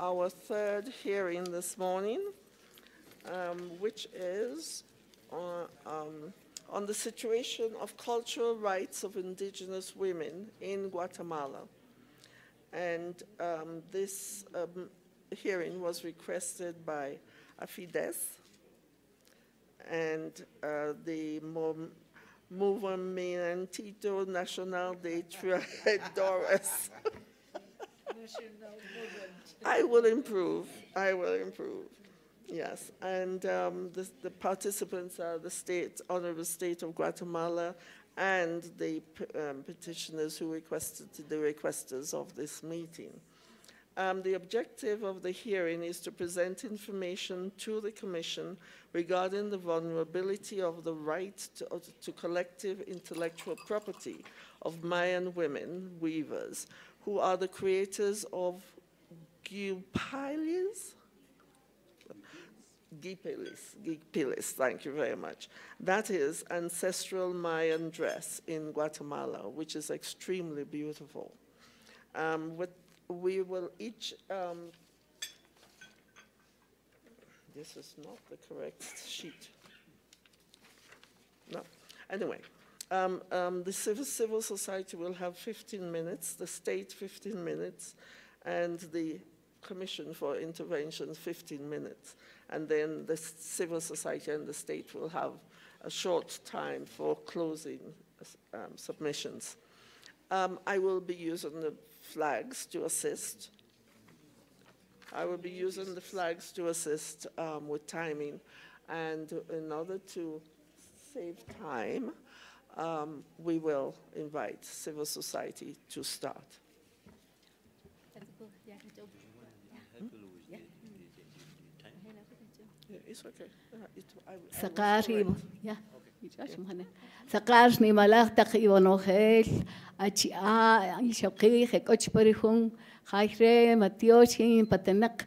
our third hearing this morning, um, which is on, um, on the situation of cultural rights of indigenous women in Guatemala. And um, this um, hearing was requested by AFIDES and uh, the Movimiento Nacional de Triadores. I will improve. I will improve. Yes, and um, the, the, participants are the state, Honorable State of Guatemala, and the um, petitioners who requested the requesters of this meeting. Um, the objective of the hearing is to present information to the Commission regarding the vulnerability of the right to, to collective intellectual property of Mayan women, weavers, who are the creators of Gipelis? Gipelis, Gipelis, thank you very much. That is ancestral Mayan dress in Guatemala, which is extremely beautiful. Um, with, we will each, um, this is not the correct sheet. No, anyway. Um, um, the civil, civil, society will have 15 minutes, the state 15 minutes, and the Commission for Interventions 15 minutes, and then the civil society and the state will have a short time for closing um, submissions. Um, I will be using the flags to assist. I will be using the flags to assist um, with timing. And in order to save time, um, we will invite civil society to start. Sakari, ya. Sakar ni malak tak ibonohel, achia, ishaki, hekoch perihun, jaire, matiochi, patanak,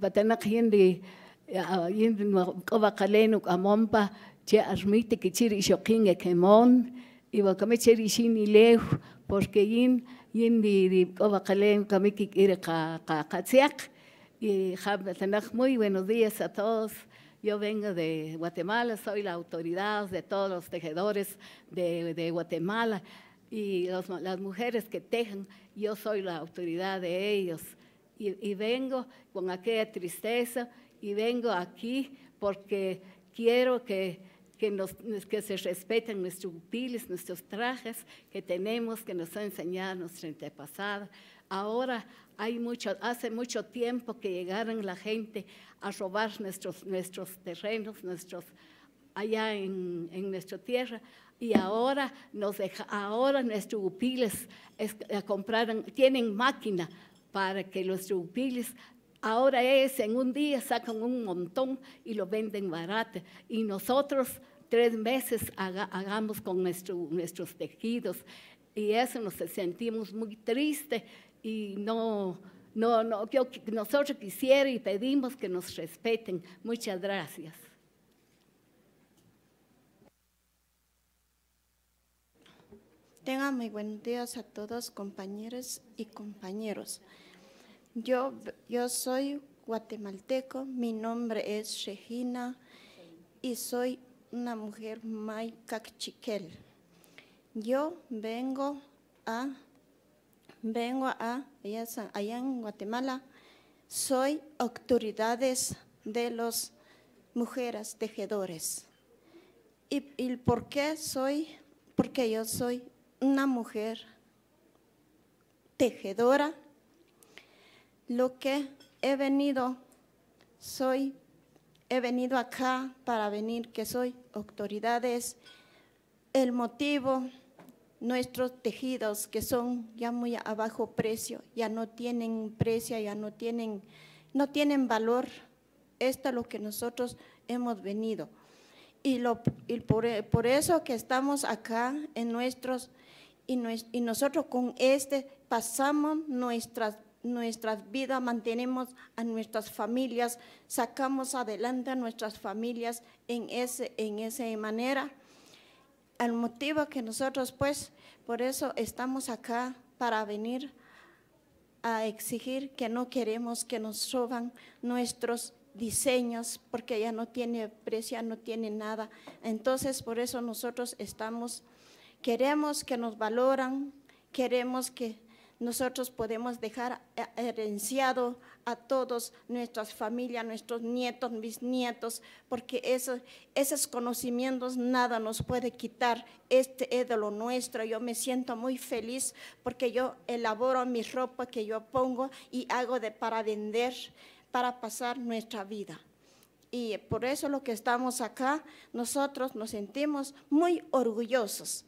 patanak hindi, hindi kobakalenu amompa, che armite kichiri ishokin ekemon, iba kamecheri shini lew, porque yin, yin di, di, kobakalen kamiki ire ka, ka, ka, ka, y muy buenos días a todos. Yo vengo de Guatemala, soy la autoridad de todos los tejedores de, de Guatemala y las mujeres que tejen, yo soy la autoridad de ellos. Y, vengo con aquella tristeza y vengo aquí porque quiero que, que, nos, que se respeten nuestros útiles nuestros trajes que tenemos, que nos ha enseñado nuestra antepasada. Ahora hay hace mucho tiempo que llegaron la gente a robar nuestros, nuestros terrenos, nuestros, allá en, nuestra tierra. Y ahora, nos ahora nuestros upiles eh, tienen máquina para que los upiles ahora es en un día sacan un montón y lo venden barato. Y nosotros tres meses hagamos con nuestros tejidos. Y eso nos sentimos muy tristes y no, no, no nosotros quisiera y pedimos que nos respeten. Muchas gracias. Tengan muy buenos días a todos compañeros y compañeros. Yo, yo soy guatemalteco, mi nombre es Regina y soy una mujer chiquel Yo vengo a vengo a, allá en Guatemala, soy autoridades de las mujeres tejedores. ¿Y, y por qué soy? Porque yo soy una mujer tejedora. Lo que he venido, soy, he venido acá para venir, que soy autoridades. El motivo nuestros tejidos que son ya muy a bajo precio, ya no tienen precio, ya no tienen, no tienen valor. Esto es lo que nosotros hemos venido. Y, por, eso que estamos acá en nuestros, y, y nosotros con este pasamos nuestras nuestras vidas, mantenemos a nuestras familias, sacamos adelante a nuestras familias en, ese, en esa manera. El motivo que nosotros pues por eso estamos acá para venir a exigir que no queremos que nos roban nuestros diseños porque ya no tiene precio, no tiene nada. Entonces por eso nosotros estamos, queremos que nos valoran, queremos que nosotros podemos dejar herenciado a todos nuestras familias, nuestros nietos, mis nietos, porque esos, esos conocimientos nada nos puede quitar. Este es de lo nuestro. Yo me siento muy feliz porque yo elaboro mi ropa que yo pongo y hago de, para vender, para pasar nuestra vida. Y por eso lo que estamos acá, nosotros nos sentimos muy orgullosos,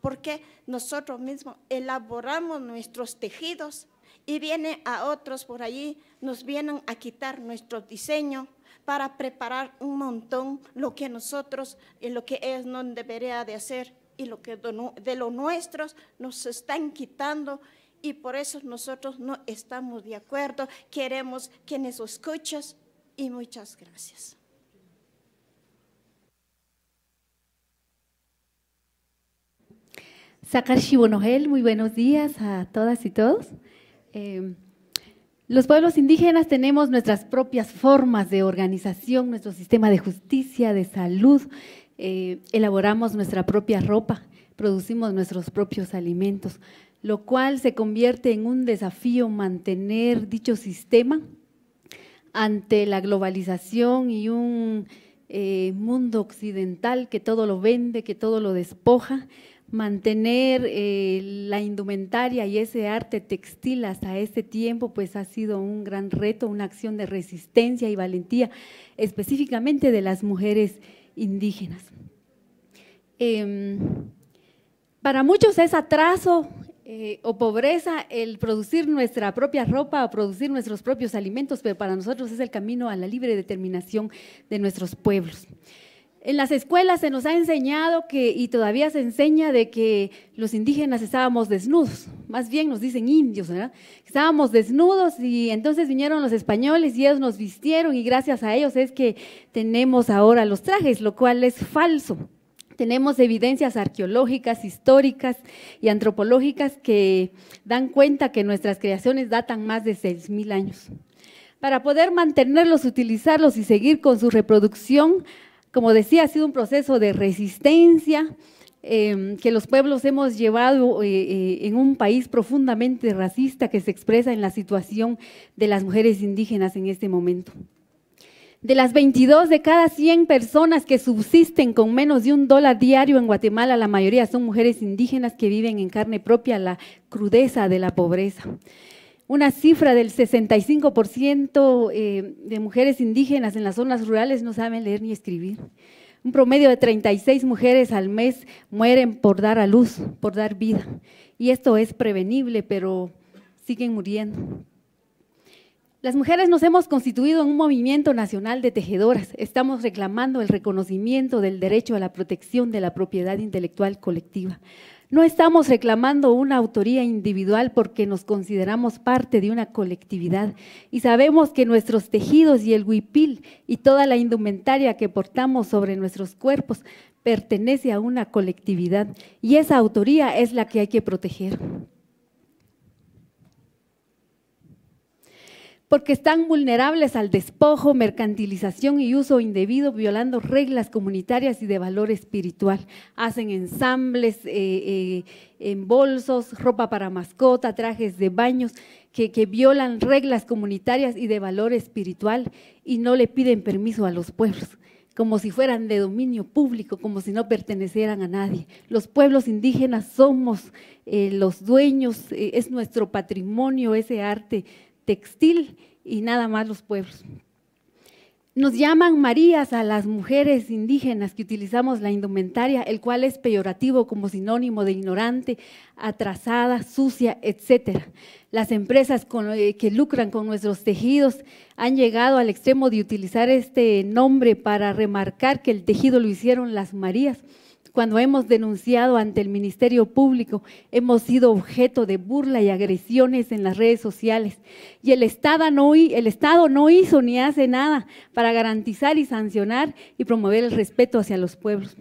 porque nosotros mismos elaboramos nuestros tejidos y viene a otros por allí, nos vienen a quitar nuestro diseño para preparar un montón lo que nosotros lo que es no debería de hacer y lo que de lo nuestros nos están quitando y por eso nosotros no estamos de acuerdo. Queremos que nos escuches y muchas gracias. Sakar Shibonohel, muy buenos días a todas y todos. Em, los pueblos indígenas tenemos nuestras propias formas de organización, nuestro sistema de justicia, de salud, eh, elaboramos nuestra propia ropa, producimos nuestros propios alimentos, lo cual se convierte en un desafío mantener dicho sistema ante la globalización y un eh, mundo occidental que todo lo vende, que todo lo despoja mantener eh, la indumentaria y ese arte textil hasta este tiempo, pues ha sido un gran reto, una acción de resistencia y valentía, específicamente de las mujeres indígenas. Em, para muchos es atraso eh, o pobreza el producir nuestra propia ropa o producir nuestros propios alimentos, pero para nosotros es el camino a la libre determinación de nuestros pueblos. En las escuelas se nos ha enseñado que, y todavía se enseña, de que los indígenas estábamos desnudos, más bien nos dicen indios, Estábamos desnudos y entonces vinieron los españoles y ellos nos vistieron y gracias a ellos es que tenemos ahora los trajes, lo cual es falso. Tenemos evidencias arqueológicas, históricas y antropológicas que dan cuenta que nuestras creaciones datan más de 6.000 años. Para poder mantenerlos, utilizarlos y seguir con su reproducción, como decía, ha sido un proceso de resistencia em, que los pueblos hemos llevado eh, eh, en un país profundamente racista que se expresa en la situación de las mujeres indígenas en este momento. De las 22 de cada 100 personas que subsisten con menos de un dólar diario en Guatemala, la mayoría son mujeres indígenas que viven en carne propia la crudeza de la pobreza una cifra del 65% eh, de mujeres indígenas en las zonas rurales no saben leer ni escribir. Un promedio de 36 mujeres al mes mueren por dar a luz, por dar vida. Y esto es prevenible, pero siguen muriendo. Las mujeres nos hemos constituido en un movimiento nacional de tejedoras. Estamos reclamando el reconocimiento del derecho a la protección de la propiedad intelectual colectiva. No estamos reclamando una autoría individual porque nos consideramos parte de una colectividad y sabemos que nuestros tejidos y el huipil y toda la indumentaria que portamos sobre nuestros cuerpos pertenece a una colectividad y esa autoría es la que hay que proteger. porque están vulnerables al despojo, mercantilización y uso indebido, violando reglas comunitarias y de valor espiritual. Hacen ensambles embolsos, eh, eh, en bolsos, ropa para mascota, trajes de baños, que, violan reglas comunitarias y de valor espiritual y no le piden permiso a los pueblos como si fueran de dominio público, como si no pertenecieran a nadie. Los pueblos indígenas somos eh, los dueños, es nuestro patrimonio ese arte textil y nada más los pueblos. Nos llaman Marías a las mujeres indígenas que utilizamos la indumentaria, el cual es peyorativo como sinónimo de ignorante, atrasada, sucia, etc. Las empresas eh, que lucran con nuestros tejidos han llegado al extremo de utilizar este nombre para remarcar que el tejido lo hicieron las Marías cuando hemos denunciado ante el Ministerio Público, hemos sido objeto de burla y agresiones en las redes sociales. Y el Estado no, hizo ni hace nada para garantizar y sancionar y promover el respeto hacia los pueblos.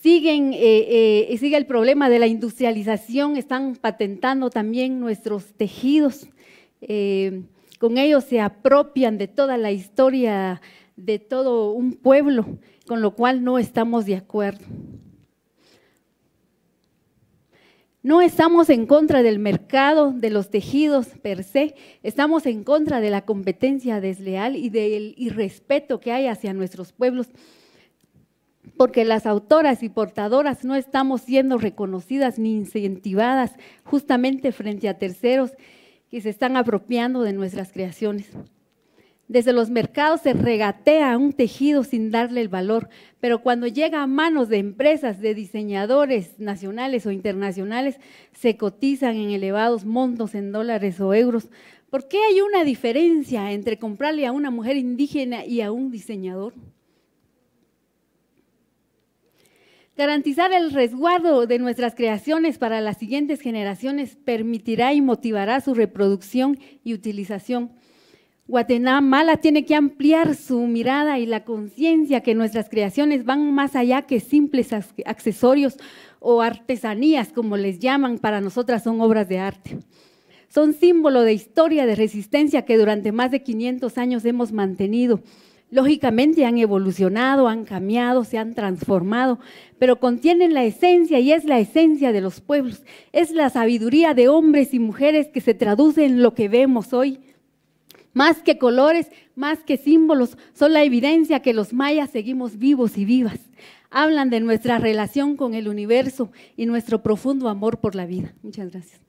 Siguen, eh, eh sigue el problema de la industrialización, están patentando también nuestros tejidos. Eh, con ellos se apropian de toda la historia de todo un pueblo con lo cual no estamos de acuerdo. No estamos en contra del mercado, de los tejidos per se, estamos en contra de la competencia desleal y del irrespeto que hay hacia nuestros pueblos, porque las autoras y portadoras no estamos siendo reconocidas ni incentivadas justamente frente a terceros que se están apropiando de nuestras creaciones. Desde los mercados se regatea un tejido sin darle el valor, pero cuando llega a manos de empresas, de diseñadores nacionales o internacionales, se cotizan en elevados montos en dólares o euros. ¿Por qué hay una diferencia entre comprarle a una mujer indígena y a un diseñador? Garantizar el resguardo de nuestras creaciones para las siguientes generaciones permitirá y motivará su reproducción y utilización. Guatemala tiene que ampliar su mirada y la conciencia que nuestras creaciones van más allá que simples accesorios o artesanías, como les llaman, para nosotras son obras de arte. Son símbolo de historia, de resistencia que durante más de 500 años hemos mantenido. Lógicamente han evolucionado, han cambiado, se han transformado, pero contienen la esencia y es la esencia de los pueblos. Es la sabiduría de hombres y mujeres que se traduce en lo que vemos hoy más que colores, más que símbolos, son la evidencia que los mayas seguimos vivos y vivas. Hablan de nuestra relación con el universo y nuestro profundo amor por la vida. Muchas gracias.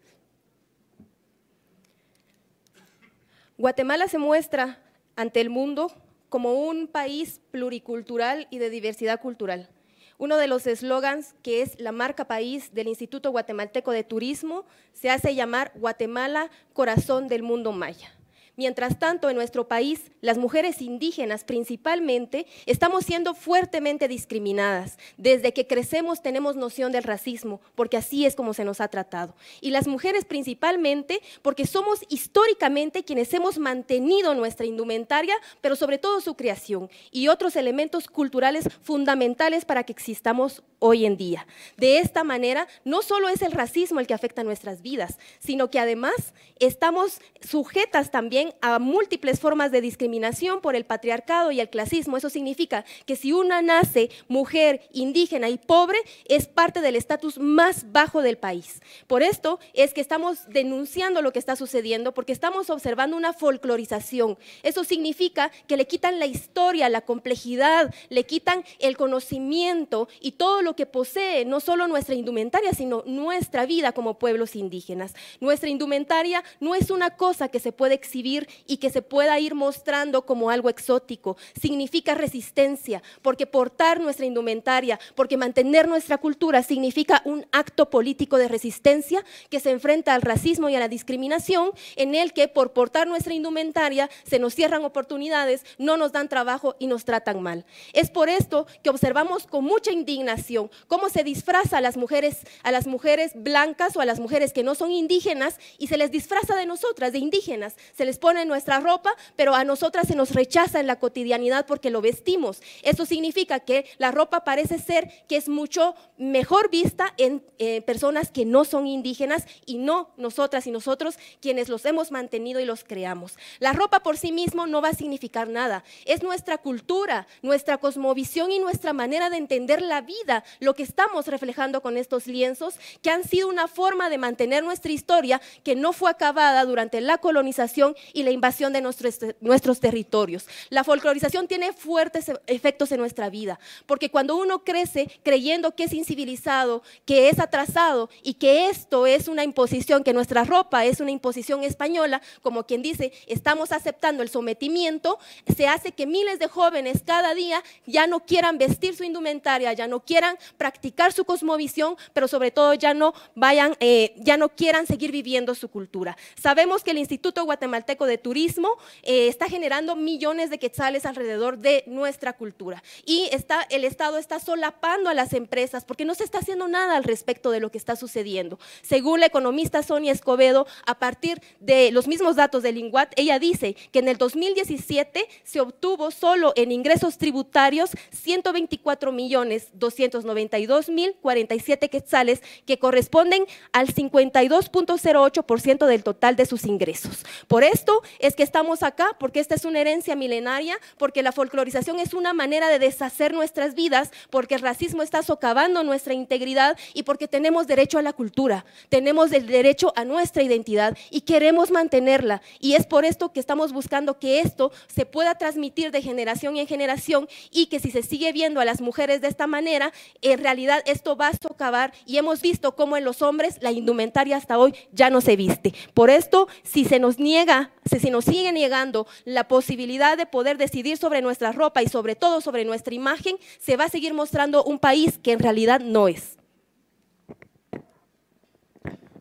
Guatemala se muestra ante el mundo como un país pluricultural y de diversidad cultural. Uno de los eslogans, que es la marca país del Instituto Guatemalteco de Turismo, se hace llamar Guatemala, corazón del mundo maya. Mientras tanto, en nuestro país, las mujeres indígenas principalmente estamos siendo fuertemente discriminadas. Desde que crecemos tenemos noción del racismo, porque así es como se nos ha tratado. Y las mujeres principalmente porque somos históricamente quienes hemos mantenido nuestra indumentaria, pero sobre todo su creación y otros elementos culturales fundamentales para que existamos hoy en día. De esta manera, no solo es el racismo el que afecta nuestras vidas, sino que además estamos sujetas también a múltiples formas de discriminación por el patriarcado y el clasismo. Eso significa que si una nace mujer, indígena y pobre, es parte del estatus más bajo del país. Por esto es que estamos denunciando lo que está sucediendo, porque estamos observando una folclorización. Eso significa que le quitan la historia, la complejidad, le quitan el conocimiento y todo lo que posee, no solo nuestra indumentaria, sino nuestra vida como pueblos indígenas. Nuestra indumentaria no es una cosa que se puede exhibir y que se pueda ir mostrando como algo exótico. Significa resistencia, porque portar nuestra indumentaria, porque mantener nuestra cultura significa un acto político de resistencia que se enfrenta al racismo y a la discriminación, en el que por portar nuestra indumentaria se nos cierran oportunidades, no nos dan trabajo y nos tratan mal. Es por esto que observamos con mucha indignación cómo se disfraza a las mujeres, a las mujeres blancas o a las mujeres que no son indígenas y se les disfraza de nosotras, de indígenas, se les pone nuestra ropa, pero a nosotras se nos rechaza en la cotidianidad porque lo vestimos. Eso significa que la ropa parece ser que es mucho mejor vista en eh, personas que no son indígenas y no nosotras y nosotros quienes los hemos mantenido y los creamos. La ropa por sí mismo no va a significar nada. Es nuestra cultura, nuestra cosmovisión y nuestra manera de entender la vida, lo que estamos reflejando con estos lienzos, que han sido una forma de mantener nuestra historia que no fue acabada durante la colonización y la invasión de nuestros, este, nuestros territorios. La folclorización tiene fuertes e, efectos en nuestra vida, porque cuando uno crece creyendo que es incivilizado, que es atrasado y que esto es una imposición, que nuestra ropa es una imposición española, como quien dice, estamos aceptando el sometimiento, se hace que miles de jóvenes cada día ya no quieran vestir su indumentaria, ya no quieran practicar su cosmovisión, pero sobre todo ya no vayan, eh, ya no quieran seguir viviendo su cultura. Sabemos que el Instituto Guatemalteco de Turismo eh, está generando millones de quetzales alrededor de nuestra cultura. Y está, el Estado está solapando a las empresas porque no se está haciendo nada al respecto de lo que está sucediendo. Según la economista Sonia Escobedo, a partir de los mismos datos del INGUAT, ella dice que en el 2017 se obtuvo solo en ingresos tributarios 124 millones 292 mil 47 quetzales que corresponden al 52.08% del total de sus ingresos. Por eso, es que estamos acá, porque esta es una herencia milenaria, porque la folclorización es una manera de deshacer nuestras vidas, porque el racismo está socavando nuestra integridad y porque tenemos derecho a la cultura, tenemos el derecho a nuestra identidad y queremos mantenerla. Y es por esto que estamos buscando que esto se pueda transmitir de generación en generación y que si se sigue viendo a las mujeres de esta manera, en realidad esto va a socavar y hemos visto cómo en los hombres la indumentaria hasta hoy ya no se viste. Por esto, si se nos niega si nos siguen llegando la posibilidad de poder decidir sobre nuestra ropa y sobre todo sobre nuestra imagen, se va a seguir mostrando un país que en realidad no es.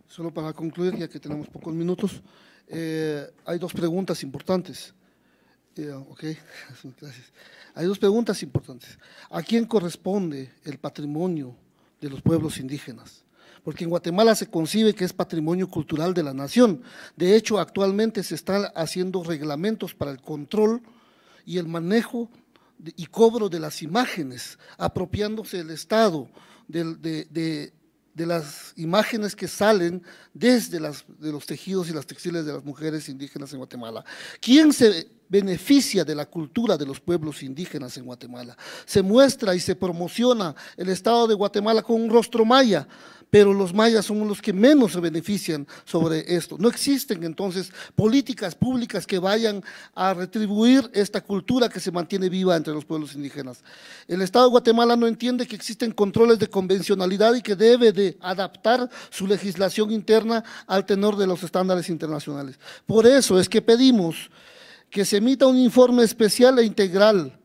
Solo para concluir, ya que tenemos pocos minutos, eh, hay dos preguntas importantes. Eh, ok, gracias. Hay dos preguntas importantes. ¿A quién corresponde el patrimonio de los pueblos indígenas? porque en Guatemala se concibe que es patrimonio cultural de la nación. De hecho, actualmente se están haciendo reglamentos para el control y el manejo y cobro de las imágenes, apropiándose el Estado de, las imágenes que salen desde los tejidos y las textiles de las mujeres indígenas en Guatemala. ¿Quién se beneficia de la cultura de los pueblos indígenas en Guatemala? Se muestra y se promociona el Estado de Guatemala con un rostro maya, pero los mayas son los que menos se benefician sobre esto. No existen entonces políticas públicas que vayan a retribuir esta cultura que se mantiene viva entre los pueblos indígenas. El Estado de Guatemala no entiende que existen controles de convencionalidad y que debe de adaptar su legislación interna al tenor de los estándares internacionales. Por eso es que pedimos que se emita un informe especial e integral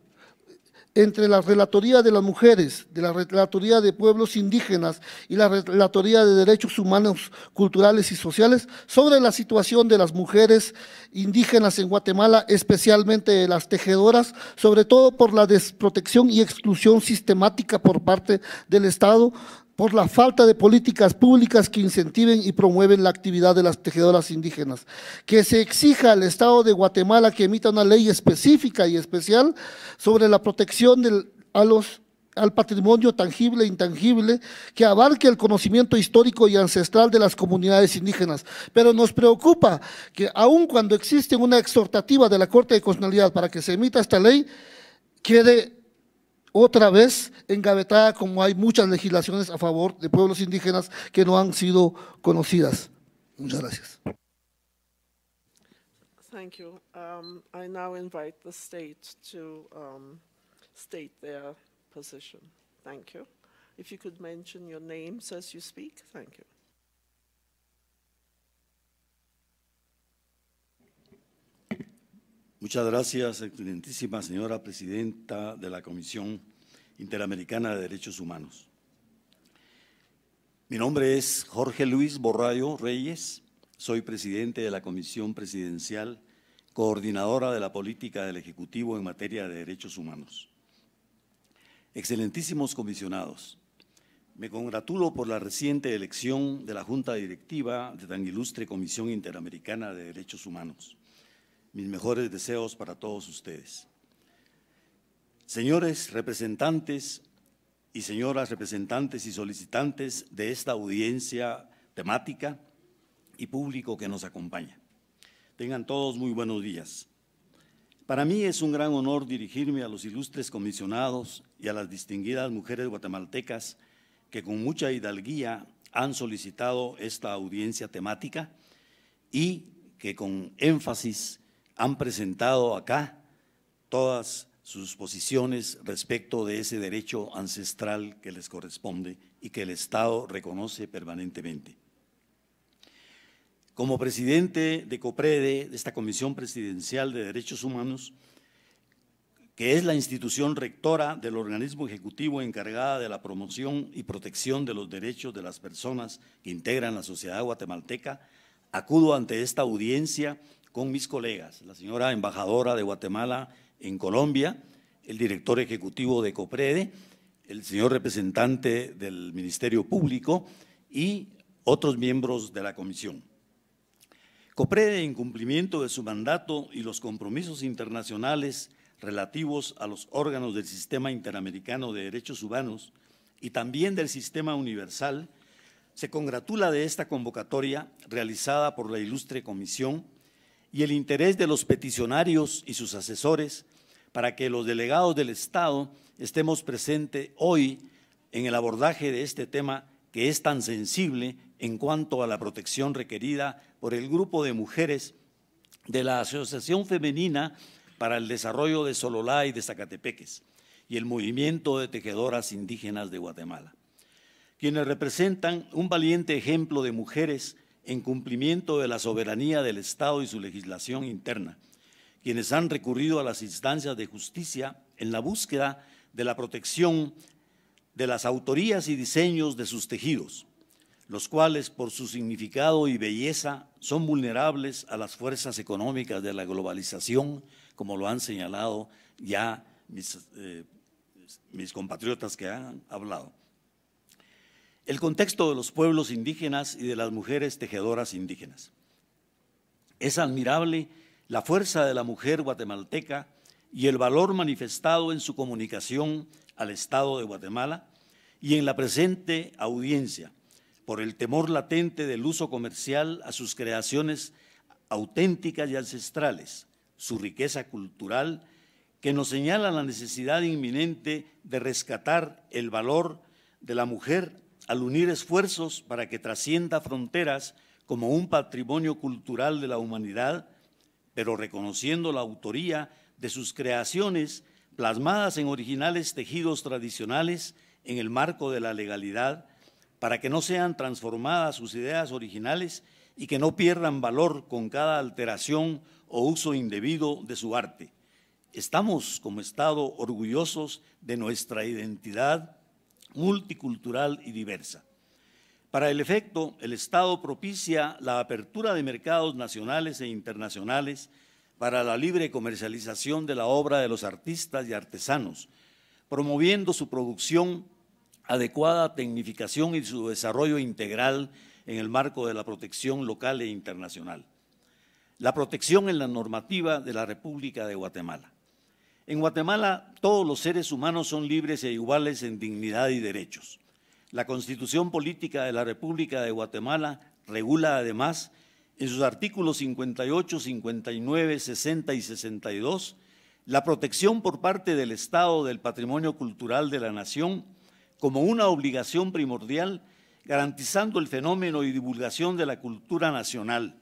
entre la Relatoría de las Mujeres, de la Relatoría de Pueblos Indígenas y la Relatoría de Derechos Humanos, Culturales y Sociales sobre la situación de las mujeres indígenas en Guatemala, especialmente las tejedoras, sobre todo por la desprotección y exclusión sistemática por parte del Estado por la falta de políticas públicas que incentiven y promueven la actividad de las tejedoras indígenas. Que se exija al Estado de Guatemala que emita una ley específica y especial sobre la protección a los al patrimonio tangible e intangible que abarque el conocimiento histórico y ancestral de las comunidades indígenas. Pero nos preocupa que aun cuando existe una exhortativa de la Corte de Constitucionalidad para que se emita esta ley, quede otra vez engavetada como hay muchas legislaciones a favor de pueblos indígenas que no han sido conocidas. Muchas gracias. Thank you. Um, I now invite the state to um, state their position. Thank you. If you could mention your names as you speak, thank you. Muchas gracias, excelentísima señora presidenta de la Comisión Interamericana de Derechos Humanos. Mi nombre es Jorge Luis Borrayo Reyes, soy presidente de la Comisión Presidencial, coordinadora de la política del Ejecutivo en materia de derechos humanos. Excelentísimos comisionados, me congratulo por la reciente elección de la Junta Directiva de tan ilustre Comisión Interamericana de Derechos Humanos mis mejores deseos para todos ustedes. Señores representantes y señoras representantes y solicitantes de esta audiencia temática y público que nos acompaña, tengan todos muy buenos días. Para mí es un gran honor dirigirme a los ilustres comisionados y a las distinguidas mujeres guatemaltecas que con mucha hidalguía han solicitado esta audiencia temática y que con énfasis han presentado acá todas sus posiciones respecto de ese derecho ancestral que les corresponde y que el Estado reconoce permanentemente. Como presidente de COPREDE, de esta Comisión Presidencial de Derechos Humanos, que es la institución rectora del organismo ejecutivo encargada de la promoción y protección de los derechos de las personas que integran la sociedad guatemalteca, acudo ante esta audiencia con mis colegas, la señora embajadora de Guatemala en Colombia, el director ejecutivo de COPREDE, el señor representante del Ministerio Público y otros miembros de la Comisión. COPREDE, en cumplimiento de su mandato y los compromisos internacionales relativos a los órganos del Sistema Interamericano de Derechos Humanos y también del Sistema Universal, se congratula de esta convocatoria realizada por la ilustre Comisión y el interés de los peticionarios y sus asesores para que los delegados del Estado estemos presentes hoy en el abordaje de este tema que es tan sensible en cuanto a la protección requerida por el grupo de mujeres de la Asociación Femenina para el Desarrollo de Sololá y de Zacatepeques y el Movimiento de Tejedoras Indígenas de Guatemala, quienes representan un valiente ejemplo de mujeres en cumplimiento de la soberanía del Estado y su legislación interna, quienes han recurrido a las instancias de justicia en la búsqueda de la protección de las autorías y diseños de sus tejidos, los cuales por su significado y belleza son vulnerables a las fuerzas económicas de la globalización, como lo han señalado ya mis, eh, mis compatriotas que han hablado el contexto de los pueblos indígenas y de las mujeres tejedoras indígenas. Es admirable la fuerza de la mujer guatemalteca y el valor manifestado en su comunicación al Estado de Guatemala y en la presente audiencia por el temor latente del uso comercial a sus creaciones auténticas y ancestrales, su riqueza cultural, que nos señala la necesidad inminente de rescatar el valor de la mujer al unir esfuerzos para que trascienda fronteras como un patrimonio cultural de la humanidad, pero reconociendo la autoría de sus creaciones plasmadas en originales tejidos tradicionales en el marco de la legalidad, para que no sean transformadas sus ideas originales y que no pierdan valor con cada alteración o uso indebido de su arte. Estamos como Estado orgullosos de nuestra identidad multicultural y diversa. Para el efecto, el Estado propicia la apertura de mercados nacionales e internacionales para la libre comercialización de la obra de los artistas y artesanos, promoviendo su producción, adecuada tecnificación y su desarrollo integral en el marco de la protección local e internacional. La protección en la normativa de la República de Guatemala. En Guatemala todos los seres humanos son libres e iguales en dignidad y derechos. La Constitución Política de la República de Guatemala regula además en sus artículos 58, 59, 60 y 62 la protección por parte del Estado del patrimonio cultural de la nación como una obligación primordial garantizando el fenómeno y divulgación de la cultura nacional,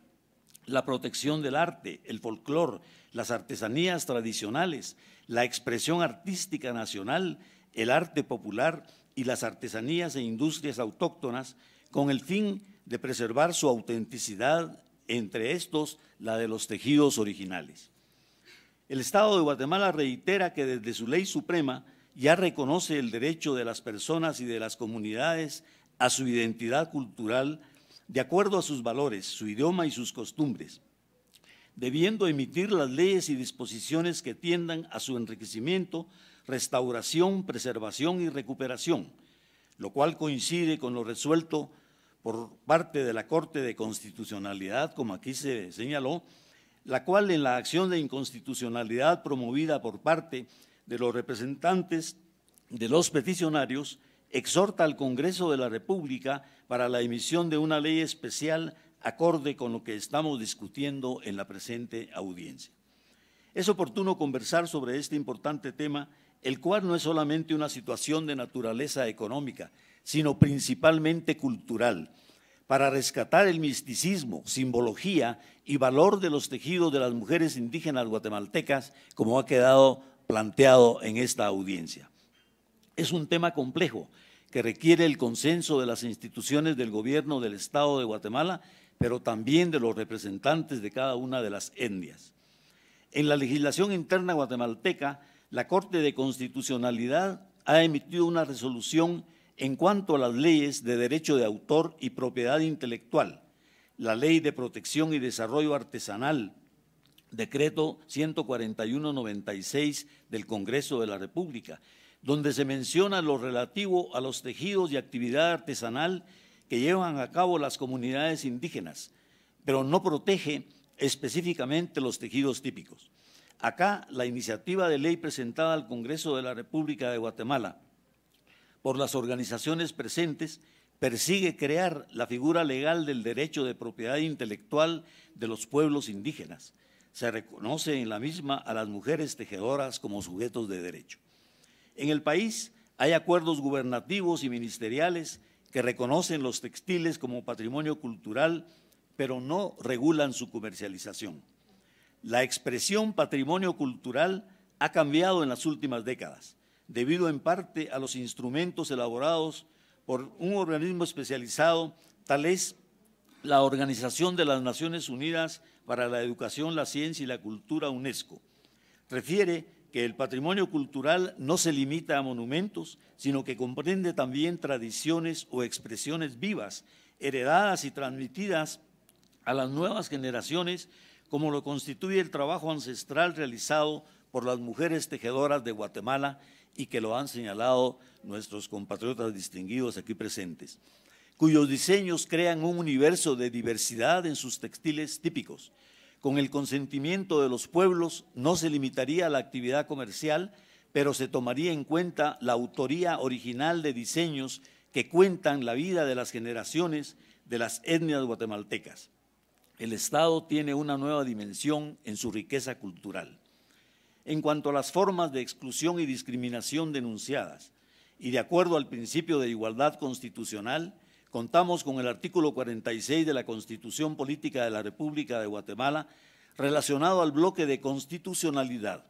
la protección del arte, el folclor, las artesanías tradicionales, la expresión artística nacional, el arte popular y las artesanías e industrias autóctonas con el fin de preservar su autenticidad, entre estos la de los tejidos originales. El Estado de Guatemala reitera que desde su ley suprema ya reconoce el derecho de las personas y de las comunidades a su identidad cultural de acuerdo a sus valores, su idioma y sus costumbres, debiendo emitir las leyes y disposiciones que tiendan a su enriquecimiento, restauración, preservación y recuperación, lo cual coincide con lo resuelto por parte de la Corte de Constitucionalidad, como aquí se señaló, la cual en la acción de inconstitucionalidad promovida por parte de los representantes de los peticionarios, exhorta al Congreso de la República para la emisión de una ley especial acorde con lo que estamos discutiendo en la presente audiencia. Es oportuno conversar sobre este importante tema, el cual no es solamente una situación de naturaleza económica, sino principalmente cultural, para rescatar el misticismo, simbología y valor de los tejidos de las mujeres indígenas guatemaltecas, como ha quedado planteado en esta audiencia. Es un tema complejo que requiere el consenso de las instituciones del gobierno del Estado de Guatemala pero también de los representantes de cada una de las etnias. En la legislación interna guatemalteca, la Corte de Constitucionalidad ha emitido una resolución en cuanto a las leyes de derecho de autor y propiedad intelectual, la Ley de Protección y Desarrollo Artesanal, decreto 14196 del Congreso de la República, donde se menciona lo relativo a los tejidos y actividad artesanal que llevan a cabo las comunidades indígenas, pero no protege específicamente los tejidos típicos. Acá la iniciativa de ley presentada al Congreso de la República de Guatemala por las organizaciones presentes persigue crear la figura legal del derecho de propiedad intelectual de los pueblos indígenas. Se reconoce en la misma a las mujeres tejedoras como sujetos de derecho. En el país hay acuerdos gubernativos y ministeriales que reconocen los textiles como patrimonio cultural, pero no regulan su comercialización. La expresión patrimonio cultural ha cambiado en las últimas décadas, debido en parte a los instrumentos elaborados por un organismo especializado, tal es la Organización de las Naciones Unidas para la Educación, la Ciencia y la Cultura, UNESCO. Refiere que el patrimonio cultural no se limita a monumentos, sino que comprende también tradiciones o expresiones vivas, heredadas y transmitidas a las nuevas generaciones, como lo constituye el trabajo ancestral realizado por las mujeres tejedoras de Guatemala y que lo han señalado nuestros compatriotas distinguidos aquí presentes, cuyos diseños crean un universo de diversidad en sus textiles típicos, con el consentimiento de los pueblos, no se limitaría a la actividad comercial, pero se tomaría en cuenta la autoría original de diseños que cuentan la vida de las generaciones de las etnias guatemaltecas. El Estado tiene una nueva dimensión en su riqueza cultural. En cuanto a las formas de exclusión y discriminación denunciadas, y de acuerdo al principio de igualdad constitucional, contamos con el artículo 46 de la Constitución Política de la República de Guatemala relacionado al bloque de constitucionalidad,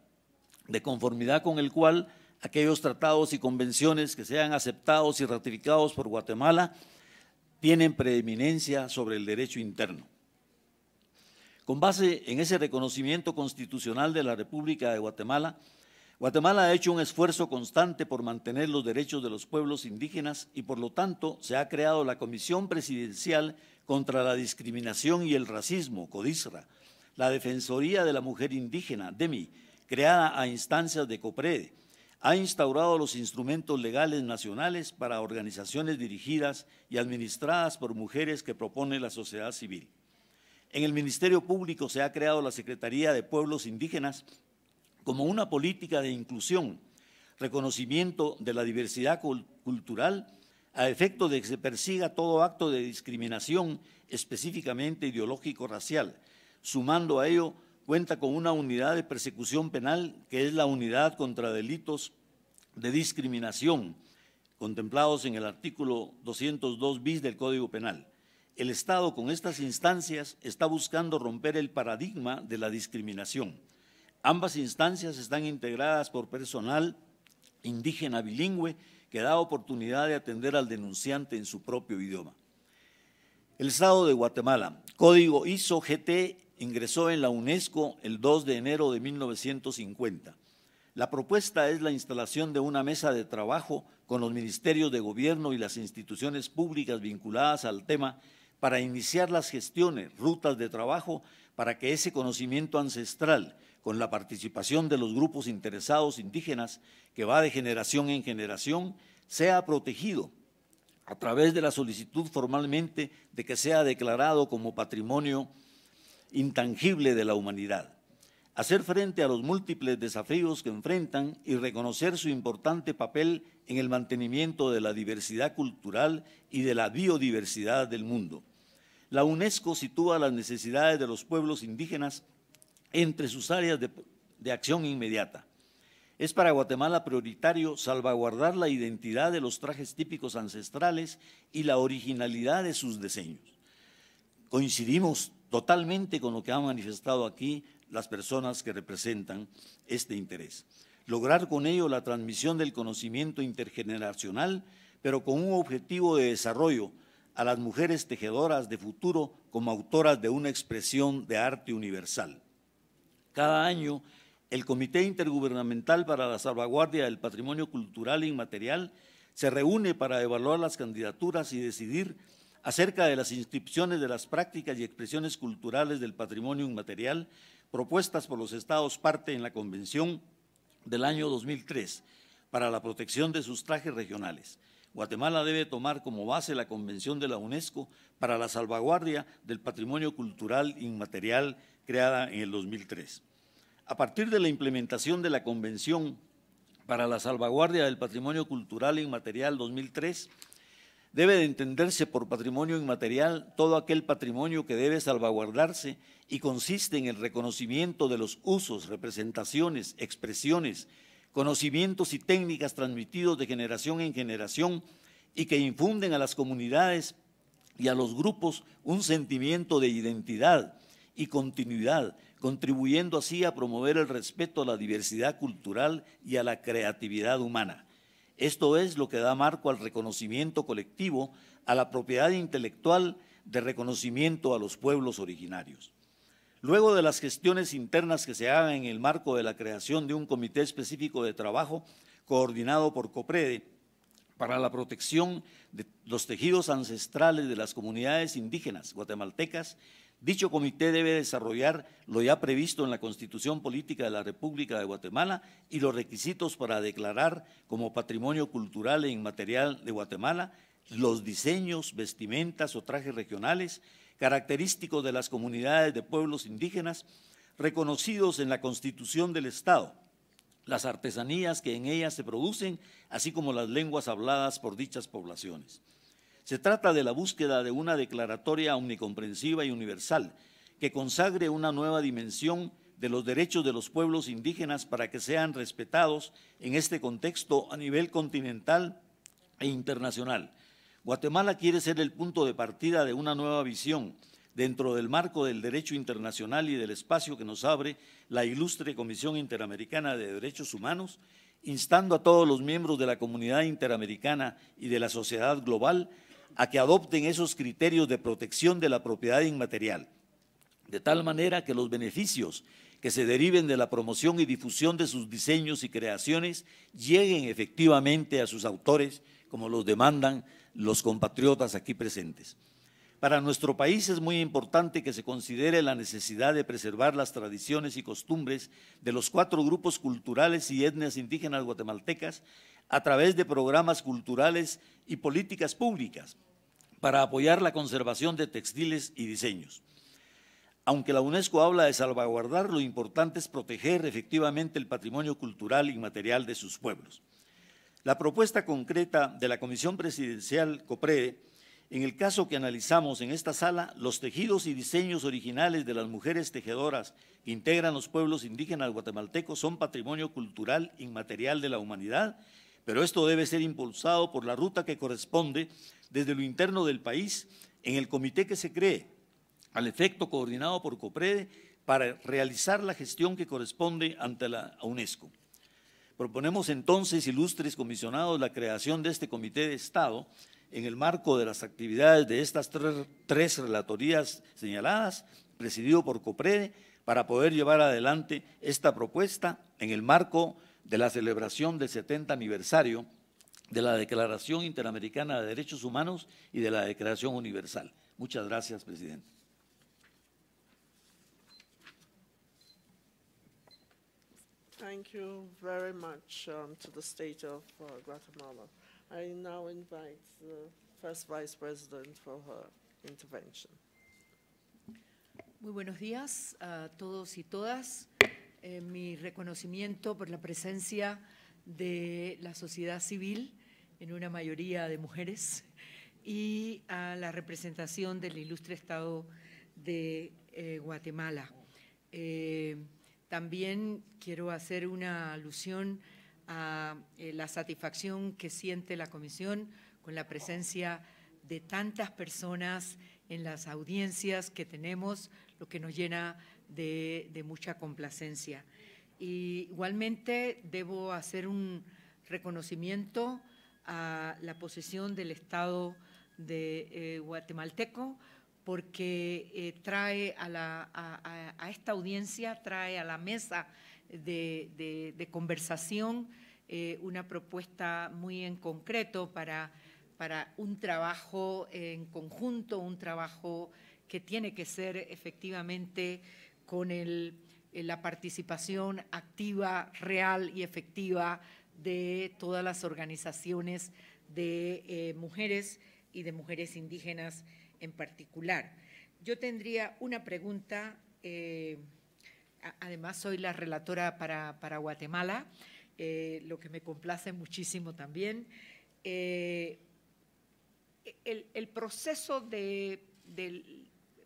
de conformidad con el cual aquellos tratados y convenciones que sean aceptados y ratificados por Guatemala tienen preeminencia sobre el derecho interno. Con base en ese reconocimiento constitucional de la República de Guatemala, Guatemala ha hecho un esfuerzo constante por mantener los derechos de los pueblos indígenas y por lo tanto se ha creado la Comisión Presidencial contra la Discriminación y el Racismo, CODISRA, la Defensoría de la Mujer Indígena, DEMI, creada a instancias de Copred, ha instaurado los instrumentos legales nacionales para organizaciones dirigidas y administradas por mujeres que propone la sociedad civil. En el Ministerio Público se ha creado la Secretaría de Pueblos Indígenas como una política de inclusión, reconocimiento de la diversidad cultural, a efecto de que se persiga todo acto de discriminación específicamente ideológico-racial, sumando a ello cuenta con una unidad de persecución penal que es la unidad contra delitos de discriminación contemplados en el artículo 202 bis del Código Penal. El Estado con estas instancias está buscando romper el paradigma de la discriminación. Ambas instancias están integradas por personal indígena bilingüe que da oportunidad de atender al denunciante en su propio idioma. El Estado de Guatemala, código ISO GT, ingresó en la UNESCO el 2 de enero de 1950. La propuesta es la instalación de una mesa de trabajo con los ministerios de gobierno y las instituciones públicas vinculadas al tema para iniciar las gestiones, rutas de trabajo, para que ese conocimiento ancestral con la participación de los grupos interesados indígenas que va de generación en generación, sea protegido a través de la solicitud formalmente de que sea declarado como patrimonio intangible de la humanidad. Hacer frente a los múltiples desafíos que enfrentan y reconocer su importante papel en el mantenimiento de la diversidad cultural y de la biodiversidad del mundo. La UNESCO sitúa las necesidades de los pueblos indígenas entre sus áreas de, acción inmediata. Es para Guatemala prioritario salvaguardar la identidad de los trajes típicos ancestrales y la originalidad de sus diseños. Coincidimos totalmente con lo que han manifestado aquí las personas que representan este interés. Lograr con ello la transmisión del conocimiento intergeneracional, pero con un objetivo de desarrollo a las mujeres tejedoras de futuro como autoras de una expresión de arte universal cada año el Comité Intergubernamental para la Salvaguardia del Patrimonio Cultural e Inmaterial se reúne para evaluar las candidaturas y decidir acerca de las inscripciones de las prácticas y expresiones culturales del patrimonio inmaterial propuestas por los Estados parte en la Convención del año 2003 para la protección de sus trajes regionales. Guatemala debe tomar como base la Convención de la UNESCO para la salvaguardia del patrimonio cultural inmaterial creada en el 2003. A partir de la implementación de la Convención para la Salvaguardia del Patrimonio Cultural Inmaterial 2003, debe de entenderse por patrimonio inmaterial todo aquel patrimonio que debe salvaguardarse y consiste en el reconocimiento de los usos, representaciones, expresiones, conocimientos y técnicas transmitidos de generación en generación y que infunden a las comunidades y a los grupos un sentimiento de identidad, y continuidad, contribuyendo así a promover el respeto a la diversidad cultural y a la creatividad humana. Esto es lo que da marco al reconocimiento colectivo, a la propiedad intelectual de reconocimiento a los pueblos originarios. Luego de las gestiones internas que se hagan en el marco de la creación de un comité específico de trabajo coordinado por COPREDE para la protección de los tejidos ancestrales de las comunidades indígenas guatemaltecas, Dicho comité debe desarrollar lo ya previsto en la Constitución Política de la República de Guatemala y los requisitos para declarar como patrimonio cultural e inmaterial de Guatemala los diseños, vestimentas o trajes regionales característicos de las comunidades de pueblos indígenas reconocidos en la Constitución del Estado, las artesanías que en ellas se producen, así como las lenguas habladas por dichas poblaciones. Se trata de la búsqueda de una declaratoria omnicomprensiva y universal que consagre una nueva dimensión de los derechos de los pueblos indígenas para que sean respetados en este contexto a nivel continental e internacional. Guatemala quiere ser el punto de partida de una nueva visión dentro del marco del derecho internacional y del espacio que nos abre la ilustre Comisión Interamericana de Derechos Humanos, instando a todos los miembros de la comunidad interamericana y de la sociedad global a que adopten esos criterios de protección de la propiedad inmaterial, de tal manera que los beneficios que se deriven de la promoción y difusión de sus diseños y creaciones lleguen efectivamente a sus autores, como los demandan los compatriotas aquí presentes. Para nuestro país es muy importante que se considere la necesidad de preservar las tradiciones y costumbres de los cuatro grupos culturales y etnias indígenas guatemaltecas a través de programas culturales y políticas públicas para apoyar la conservación de textiles y diseños. Aunque la UNESCO habla de salvaguardar, lo importante es proteger efectivamente el patrimonio cultural y material de sus pueblos. La propuesta concreta de la Comisión Presidencial COPRE, en el caso que analizamos en esta sala, los tejidos y diseños originales de las mujeres tejedoras que integran los pueblos indígenas guatemaltecos son patrimonio cultural inmaterial de la humanidad, pero esto debe ser impulsado por la ruta que corresponde desde lo interno del país en el comité que se cree, al efecto coordinado por COPREDE, para realizar la gestión que corresponde ante la UNESCO. Proponemos entonces, ilustres comisionados, la creación de este comité de Estado en el marco de las actividades de estas tres, relatorías señaladas, presidido por COPREDE, para poder llevar adelante esta propuesta en el marco de la celebración del 70 aniversario de la Declaración Interamericana de Derechos Humanos y de la Declaración Universal. Muchas gracias, presidente. Thank you very much um, to the state of uh, Guatemala. I now invite the first vice president for her intervention. Muy buenos días a todos y todas. Eh, mi reconocimiento por la presencia de la sociedad civil en una mayoría de mujeres, y a la representación del ilustre Estado de eh, Guatemala. Eh, también quiero hacer una alusión a eh, la satisfacción que siente la Comisión con la presencia de tantas personas en las audiencias que tenemos, lo que nos llena de, mucha complacencia. igualmente debo hacer un reconocimiento a la posición del Estado de eh, guatemalteco porque eh, trae a, esta audiencia, trae a la mesa de, conversación eh, una propuesta muy en concreto para, un trabajo en conjunto, un trabajo que tiene que ser efectivamente con la participación activa, real y efectiva de todas las organizaciones de eh, mujeres y de mujeres indígenas en particular. Yo tendría una pregunta, eh, además soy la relatora para, Guatemala, eh, lo que me complace muchísimo también. El, proceso del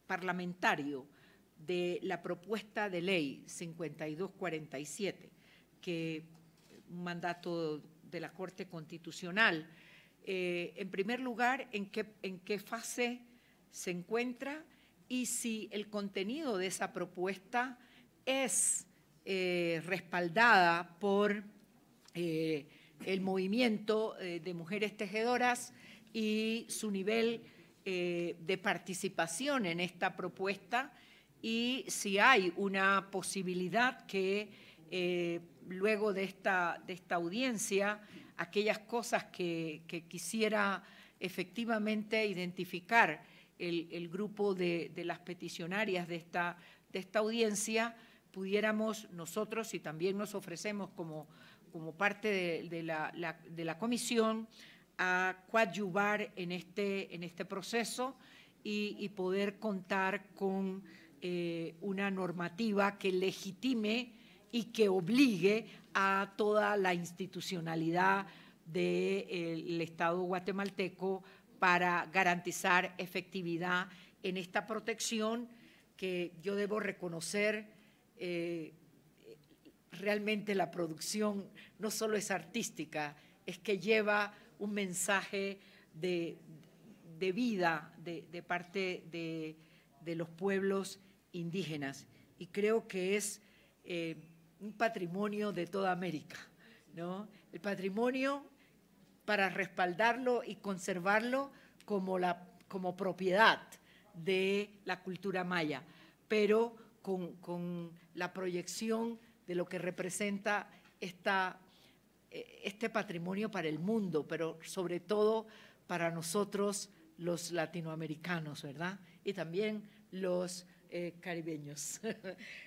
parlamentario de la propuesta de ley 5247, que un mandato de la Corte Constitucional. Eh, en primer lugar, ¿en qué, en qué fase se encuentra y si el contenido de esa propuesta es eh, respaldada por eh, el movimiento de mujeres tejedoras y su nivel de participación en esta propuesta y si hay una posibilidad que luego de esta, audiencia aquellas cosas que, quisiera efectivamente identificar el, grupo de, las peticionarias de esta, audiencia, pudiéramos nosotros, y también nos ofrecemos como, parte de, la, comisión, a coadyuvar en este, este proceso y, poder contar con eh, una normativa que legitime y que obligue a toda la institucionalidad del eh, Estado guatemalteco para garantizar efectividad en esta protección que yo debo reconocer eh, realmente la producción no solo es artística, es que lleva un mensaje de, vida de, parte de, los pueblos indígenas. Y creo que es eh, un patrimonio de toda América. ¿no? El patrimonio para respaldarlo y conservarlo como, la, como propiedad de la cultura maya, pero con, la proyección de lo que representa esta, eh, este patrimonio para el mundo, pero sobre todo para nosotros los latinoamericanos, ¿verdad? Y también los eh, caribeños.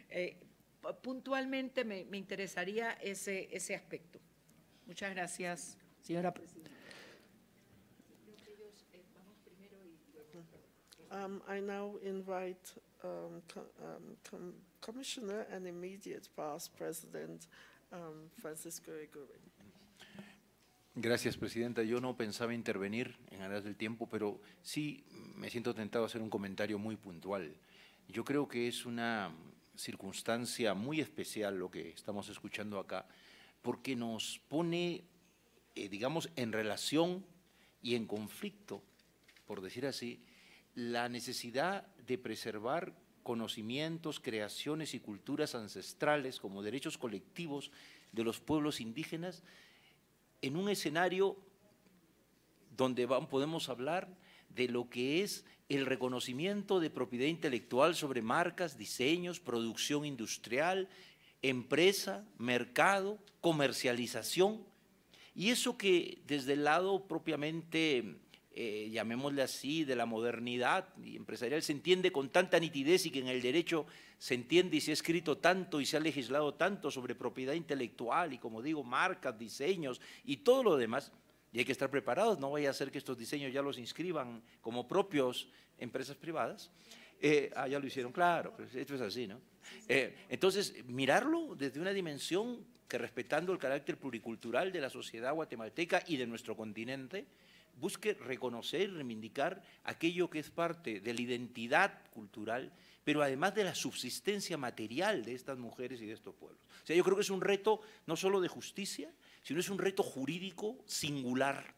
Eh, puntualmente me, me interesaría ese, ese aspecto. Muchas gracias, señora um, um, um, presidenta. Gracias, Presidenta. Yo no pensaba intervenir en aras del tiempo, pero sí me siento tentado a hacer un comentario muy puntual. Yo creo que es una circunstancia muy especial lo que estamos escuchando acá, porque nos pone, eh, digamos, en relación y en conflicto, por decir así, la necesidad de preservar conocimientos, creaciones y culturas ancestrales como derechos colectivos de los pueblos indígenas en un escenario donde podemos hablar de lo que es el reconocimiento de propiedad intelectual sobre marcas, diseños, producción industrial, empresa, mercado, comercialización. Y eso que desde el lado propiamente, eh, llamémosle así, de la modernidad empresarial se entiende con tanta nitidez y que en el derecho se entiende y se ha escrito tanto y se ha legislado tanto sobre propiedad intelectual y como digo, marcas, diseños y todo lo demás, y hay que estar preparados, no vaya a ser que estos diseños ya los inscriban como propios empresas privadas. Eh, ah, ya lo hicieron, claro, pues, esto es así, ¿no? Eh, entonces, mirarlo desde una dimensión que respetando el carácter pluricultural de la sociedad guatemalteca y de nuestro continente, busque reconocer y reivindicar aquello que es parte de la identidad cultural, pero además de la subsistencia material de estas mujeres y de estos pueblos. O sea, yo creo que es un reto no solo de justicia, sino es un reto jurídico singular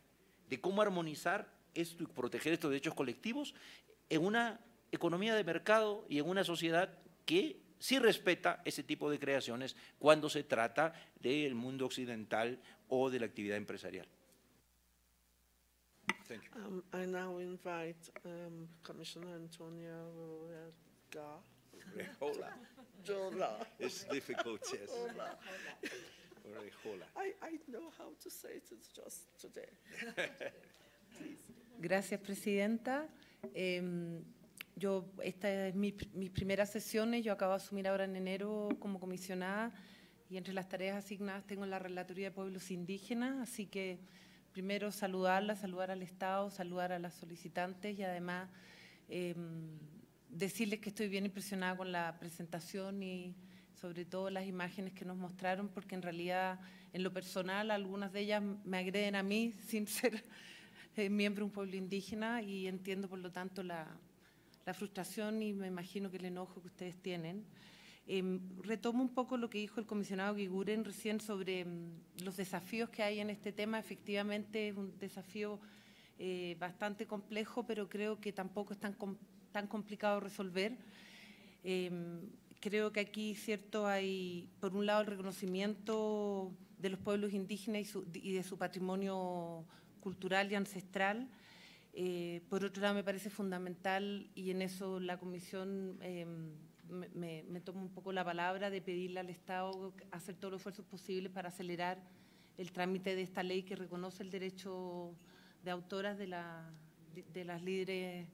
de cómo armonizar esto y proteger estos derechos colectivos en una economía de mercado y en una sociedad que sí respeta ese tipo de creaciones cuando se trata del mundo occidental o de la actividad empresarial. Um, I now invite um, Hola. It's difficult, yes. Gracias, Presidenta. Em, yo, esta es mi, mis primeras sesiones, yo acabo de asumir ahora en enero como comisionada y entre las tareas asignadas tengo la Relatoría de Pueblos Indígenas, así que primero saludarla, saludar al Estado, saludar a las solicitantes y además em, decirles que estoy bien impresionada con la presentación y sobre todo las imágenes que nos mostraron, porque en realidad, en lo personal, algunas de ellas me agreden a mí sin ser eh, miembro de un pueblo indígena y entiendo, por lo tanto, la, frustración y me imagino que el enojo que ustedes tienen. Em, retomo un poco lo que dijo el comisionado Guiguren recién sobre em, los desafíos que hay en este tema. Efectivamente, es un desafío eh, bastante complejo, pero creo que tampoco es tan, tan complicado resolver. Em, creo que aquí, cierto, hay, por un lado, el reconocimiento de los pueblos indígenas y, de su patrimonio cultural y ancestral. Eh, por otro lado, me parece fundamental, y en eso la Comisión em, me, me, toma un poco la palabra, de pedirle al Estado hacer todos los esfuerzos posibles para acelerar el trámite de esta ley que reconoce el derecho de autoras de, de las líderes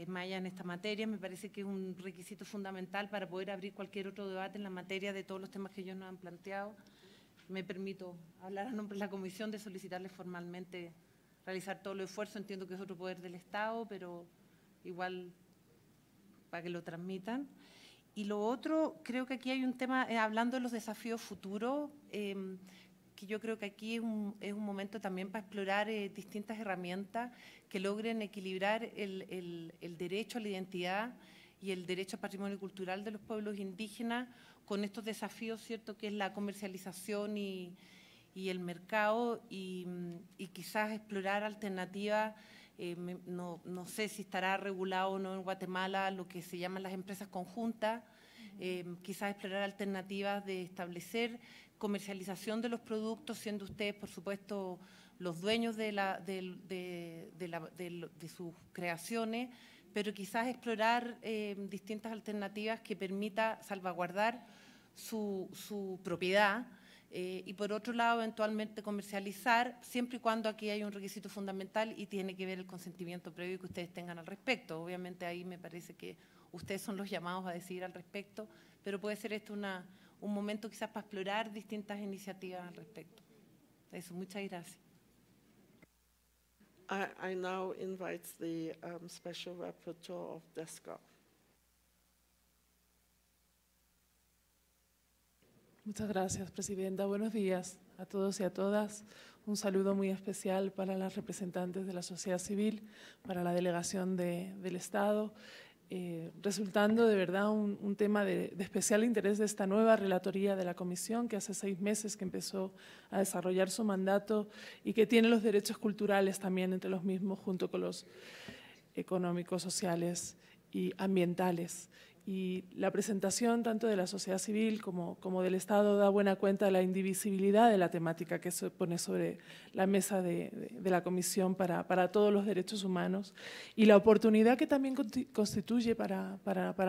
eh, maya en esta materia. Me parece que es un requisito fundamental para poder abrir cualquier otro debate en la materia de todos los temas que ellos nos han planteado. Me permito hablar a nombre de la comisión de solicitarles formalmente realizar todo el esfuerzo. Entiendo que es otro poder del Estado, pero igual para que lo transmitan. Y lo otro, creo que aquí hay un tema, eh, hablando de los desafíos futuros, eh, que yo creo que aquí es un, momento también para explorar eh, distintas herramientas que logren equilibrar el, derecho a la identidad y el derecho al patrimonio cultural de los pueblos indígenas con estos desafíos, ¿cierto?, que es la comercialización y, el mercado y, quizás explorar alternativas. Eh, no, sé si estará regulado o no en Guatemala lo que se llaman las empresas conjuntas, eh, quizás explorar alternativas de establecer comercialización de los productos, siendo ustedes, por supuesto, los dueños de, la, de, sus creaciones, pero quizás explorar eh, distintas alternativas que permita salvaguardar su, propiedad eh, y, por otro lado, eventualmente comercializar, siempre y cuando aquí hay un requisito fundamental y tiene que ver el consentimiento previo que ustedes tengan al respecto. Obviamente ahí me parece que ustedes son los llamados a decidir al respecto, pero puede ser esto una un momento quizás para explorar distintas iniciativas al respecto. Eso, muchas gracias. I, now the um, special Muchas gracias, Presidenta. Buenos días a todos y a todas. Un saludo muy especial para las representantes de la sociedad civil, para la delegación del Estado. Eh, resultando de verdad un, tema de, de, especial interés de esta nueva relatoría de la Comisión, que hace seis meses que empezó a desarrollar su mandato y que tiene los derechos culturales también entre los mismos, junto con los económicos, sociales y ambientales y la presentación tanto de la sociedad civil como, del Estado da buena cuenta de la indivisibilidad de la temática que se pone sobre la mesa de, la Comisión para, todos los derechos humanos y la oportunidad que también constituye para,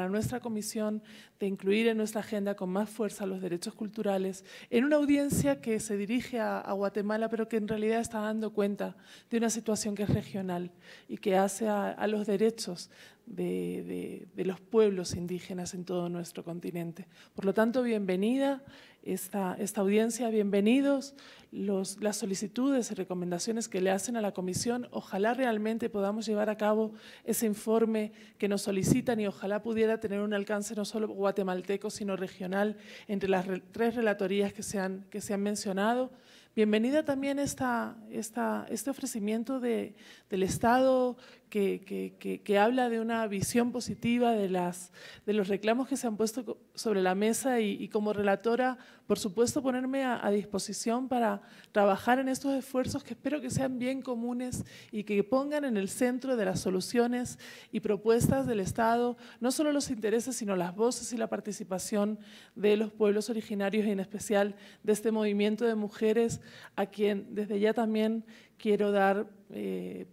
nuestra Comisión de incluir en nuestra agenda con más fuerza los derechos culturales en una audiencia que se dirige a, Guatemala pero que en realidad está dando cuenta de una situación que es regional y que hace a los derechos de, los pueblos indígenas en todo nuestro continente. Por lo tanto, bienvenida esta, esta audiencia, bienvenidos las solicitudes y recomendaciones que le hacen a la Comisión. Ojalá realmente podamos llevar a cabo ese informe que nos solicitan y ojalá pudiera tener un alcance no solo guatemalteco, sino regional entre las tres relatorías que se han, que se han mencionado. Bienvenida también esta, este ofrecimiento del Estado que, habla de una visión positiva de, las, de los reclamos que se han puesto sobre la mesa y, como relatora, por supuesto, ponerme a, disposición para trabajar en estos esfuerzos que espero que sean bien comunes y que pongan en el centro de las soluciones y propuestas del Estado no solo los intereses, sino las voces y la participación de los pueblos originarios y en especial de este movimiento de mujeres a quien desde ya también quiero dar... Eh,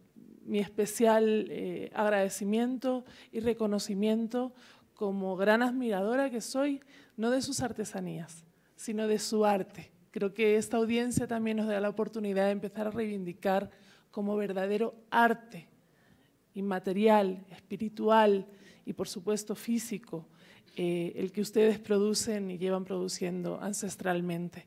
mi especial eh, agradecimiento y reconocimiento como gran admiradora que soy, no de sus artesanías, sino de su arte. Creo que esta audiencia también nos da la oportunidad de empezar a reivindicar como verdadero arte inmaterial, espiritual y por supuesto físico, eh, el que ustedes producen y llevan produciendo ancestralmente.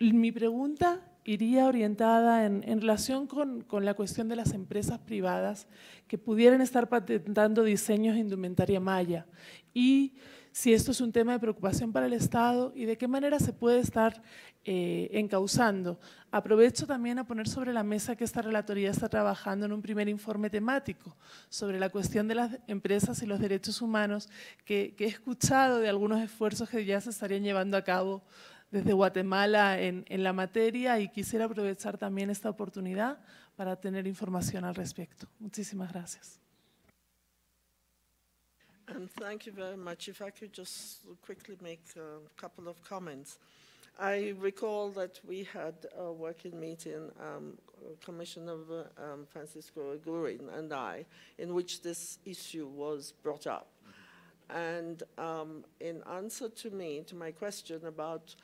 Mi pregunta iría orientada en, relación con, la cuestión de las empresas privadas que pudieran estar patentando diseños de indumentaria maya y si esto es un tema de preocupación para el Estado y de qué manera se puede estar eh, encauzando. Aprovecho también a poner sobre la mesa que esta relatoría está trabajando en un primer informe temático sobre la cuestión de las empresas y los derechos humanos que, que he escuchado de algunos esfuerzos que ya se estarían llevando a cabo desde Guatemala en, en la materia y quisiera aprovechar también esta oportunidad para tener información al respecto. Muchísimas gracias. And thank you very much. If I could just quickly make a couple of comments. I recall that we had a working meeting, um, Commissioner um, Francisco Agurin and I, in which this issue was brought up. And um, in answer to me, to my question about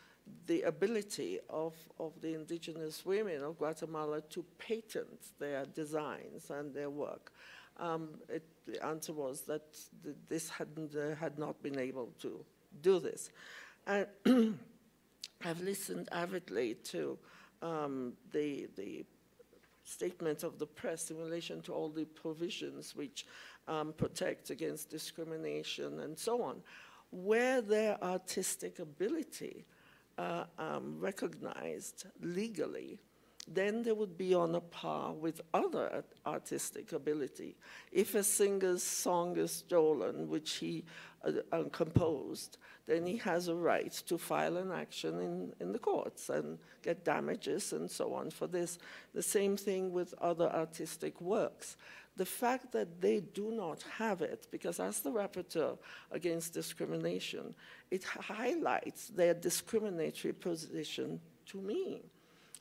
the ability of, of the indigenous women of Guatemala to patent their designs and their work. Um, it, the answer was that th this hadn't, uh, had not been able to do this. Uh, I've listened avidly to um, the, the statement of the press in relation to all the provisions which um, protect against discrimination and so on. Where their artistic ability uh, um, recognized legally, then they would be on a par with other artistic ability. If a singer's song is stolen, which he uh, uh, composed, then he has a right to file an action in, in the courts and get damages and so on for this. The same thing with other artistic works the fact that they do not have it, because as the rapporteur against discrimination, it highlights their discriminatory position to me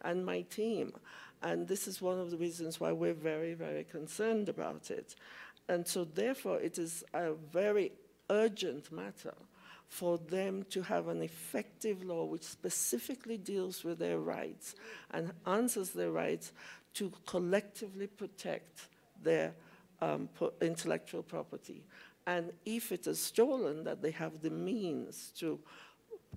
and my team. And this is one of the reasons why we're very, very concerned about it. And so therefore, it is a very urgent matter for them to have an effective law which specifically deals with their rights and answers their rights to collectively protect their um, intellectual property. And if it is stolen, that they have the means to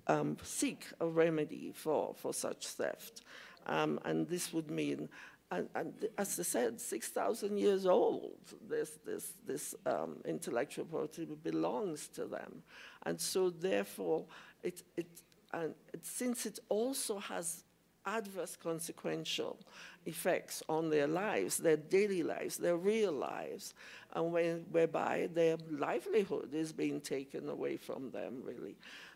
um, seek a remedy for, for such theft. Um, and this would mean, and, and as I said, 6,000 years old, this, this, this um, intellectual property belongs to them. And so therefore, it, it, and it, since it also has adverse consequential effects on their lives, their daily lives, their real lives, and when, whereby their livelihood is being taken away from them, really.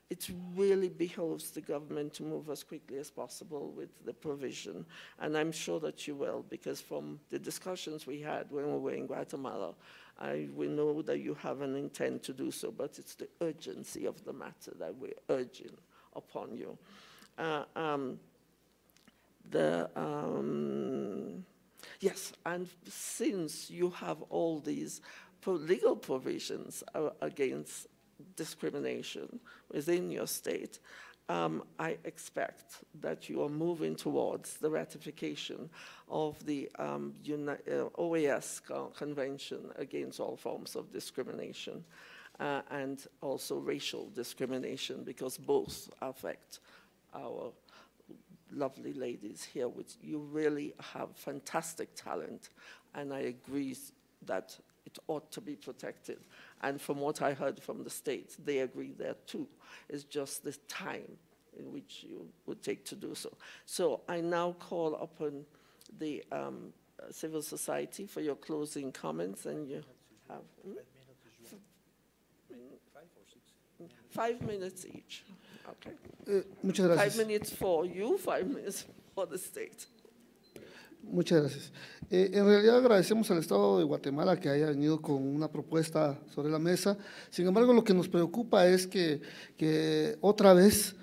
It really behoves the government to move as quickly as possible with the provision, and I'm sure that you will, because from the discussions we had when we were in Guatemala, I, we know that you have an intent to do so, but it's the urgency of the matter that we're urging upon you. Uh, um, the um, yes, and since you have all these legal provisions uh, against discrimination within your state, um, I expect that you are moving towards the ratification of the um, uh, OAS Convention against all forms of discrimination uh, and also racial discrimination because both affect our lovely ladies here, which you really have fantastic talent, and I agree that it ought to be protected. And from what I heard from the states, they agree there too. It's just the time in which you would take to do so. So I now call upon the um, civil society for your closing comments, and you have hmm? five minutes each. Okay. Eh, muchas gracias. Five minutes for you, five minutes for the state. Muchas gracias. Eh, en realidad agradecemos al Estado de Guatemala que haya venido con una propuesta sobre la mesa. Sin embargo, lo que nos preocupa es que, otra vez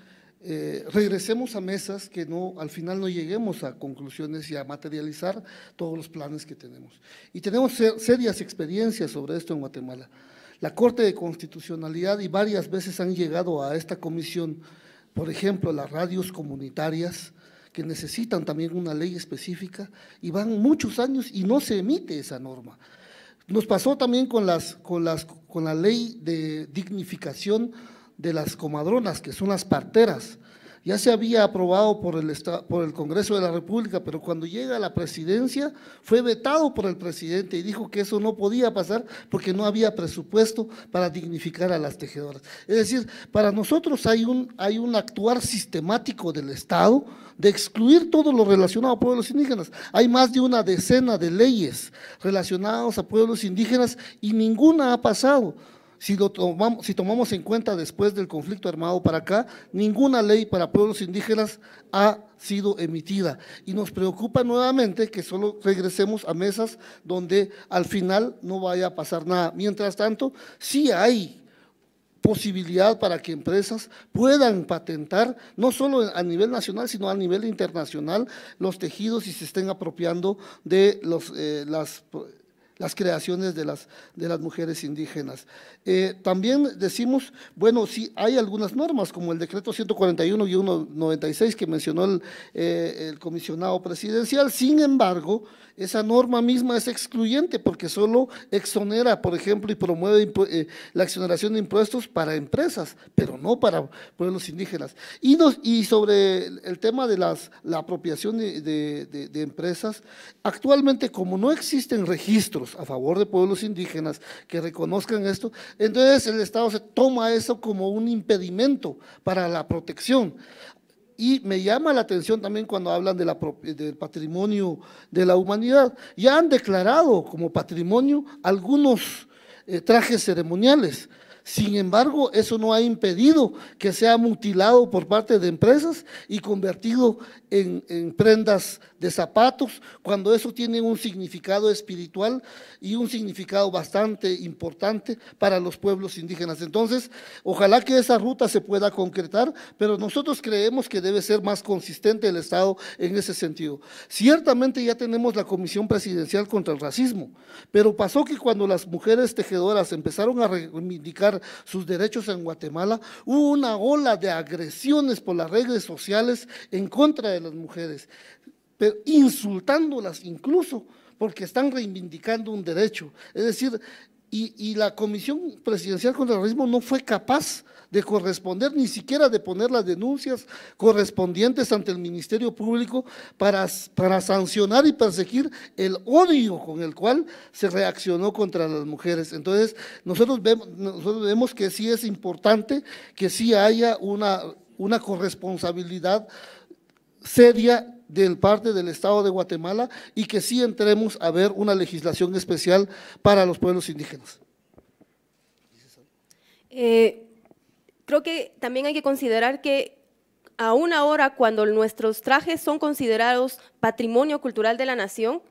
eh, regresemos a mesas que no, al final no lleguemos a conclusiones y a materializar todos los planes que tenemos. Y tenemos serias experiencias sobre esto en Guatemala. La Corte de Constitucionalidad y varias veces han llegado a esta comisión, por ejemplo, las radios comunitarias, que necesitan también una ley específica, y van muchos años y no se emite esa norma. Nos pasó también con, las, con, las, con la ley de dignificación de las comadronas, que son las parteras ya se había aprobado por el, por el Congreso de la República, pero cuando llega a la presidencia fue vetado por el presidente y dijo que eso no podía pasar porque no había presupuesto para dignificar a las tejedoras. Es decir, para nosotros hay un, hay un actuar sistemático del Estado de excluir todo lo relacionado a pueblos indígenas. Hay más de una decena de leyes relacionadas a pueblos indígenas y ninguna ha pasado. Si, tomamos, en cuenta después del conflicto armado para acá, ninguna ley para pueblos indígenas ha sido emitida. Y nos preocupa nuevamente que solo regresemos a mesas donde al final no vaya a pasar nada. Mientras tanto, sí hay posibilidad para que empresas puedan patentar, no solo a nivel nacional, sino a nivel internacional, los tejidos y se estén apropiando de los, eh, las las creaciones de las, de las mujeres indígenas. Eh, también decimos, bueno, sí hay algunas normas, como el decreto 141 y 196 que mencionó eh, el comisionado presidencial, sin embargo, esa norma misma es excluyente porque solo exonera, por ejemplo, y promueve eh, la exoneración de impuestos para empresas, pero no para pueblos indígenas. Y, sobre el tema de la apropiación de empresas, actualmente como no existen registros a favor de pueblos indígenas que reconozcan esto, entonces el Estado se toma eso como un impedimento para la protección. Y me llama la atención también cuando hablan de la, del patrimonio de la humanidad. Ya han declarado como patrimonio algunos eh, trajes ceremoniales. Sin embargo, eso no ha impedido que sea mutilado por parte de empresas y convertido en, prendas de zapatos, cuando eso tiene un significado espiritual y un significado bastante importante para los pueblos indígenas. Entonces, ojalá que esa ruta se pueda concretar, pero nosotros creemos que debe ser más consistente el Estado en ese sentido. Ciertamente ya tenemos la Comisión Presidencial contra el Racismo, pero pasó que cuando las mujeres tejedoras empezaron a reivindicar sus derechos en Guatemala, hubo una ola de agresiones por las redes sociales en contra de las mujeres, pero insultándolas incluso porque están reivindicando un derecho. Es decir, y, la Comisión Presidencial contra el racismo no fue capaz de corresponder, ni siquiera de poner las denuncias correspondientes ante el Ministerio Público para, para sancionar y perseguir el odio con el cual se reaccionó contra las mujeres. Entonces, nosotros vemos, vemos que sí es importante que sí haya una, una corresponsabilidad seria del parte del Estado de Guatemala y que sí entremos a ver una legislación especial para los pueblos indígenas. Eh, creo que también hay que considerar que aún ahora cuando nuestros trajes son considerados patrimonio cultural de la nación,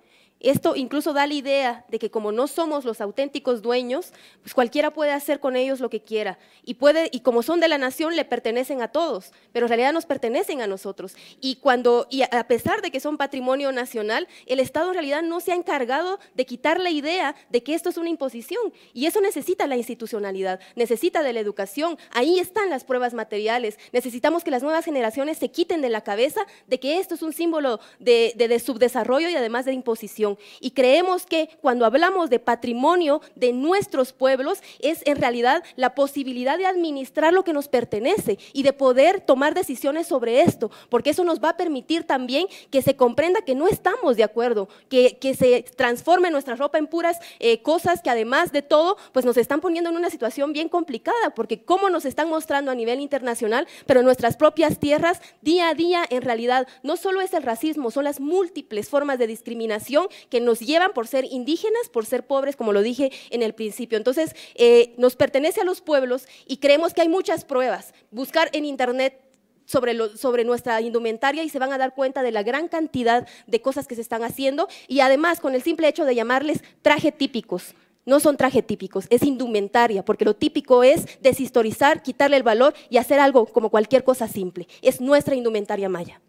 esto incluso da la idea de que como no somos los auténticos dueños, pues cualquiera puede hacer con ellos lo que quiera. Y, puede, y como son de la nación, le pertenecen a todos, pero en realidad nos pertenecen a nosotros. Y, cuando, y a pesar de que son patrimonio nacional, el Estado en realidad no se ha encargado de quitar la idea de que esto es una imposición. Y eso necesita la institucionalidad, necesita de la educación. Ahí están las pruebas materiales. Necesitamos que las nuevas generaciones se quiten de la cabeza de que esto es un símbolo de, de subdesarrollo y además de imposición. Y creemos que cuando hablamos de patrimonio de nuestros pueblos, es en realidad la posibilidad de administrar lo que nos pertenece y de poder tomar decisiones sobre esto, porque eso nos va a permitir también que se comprenda que no estamos de acuerdo, que, se transforme nuestra ropa en puras eh, cosas que además de todo, pues nos están poniendo en una situación bien complicada, porque cómo nos están mostrando a nivel internacional, pero en nuestras propias tierras, día a día, en realidad, no solo es el racismo, son las múltiples formas de discriminación que nos llevan por ser indígenas, por ser pobres, como lo dije en el principio. Entonces, eh, nos pertenece a los pueblos y creemos que hay muchas pruebas. Buscar en Internet sobre, sobre, nuestra indumentaria y se van a dar cuenta de la gran cantidad de cosas que se están haciendo y además con el simple hecho de llamarles traje típicos. No son traje típicos, es indumentaria, porque lo típico es deshistorizar, quitarle el valor y hacer algo como cualquier cosa simple. Es nuestra indumentaria maya.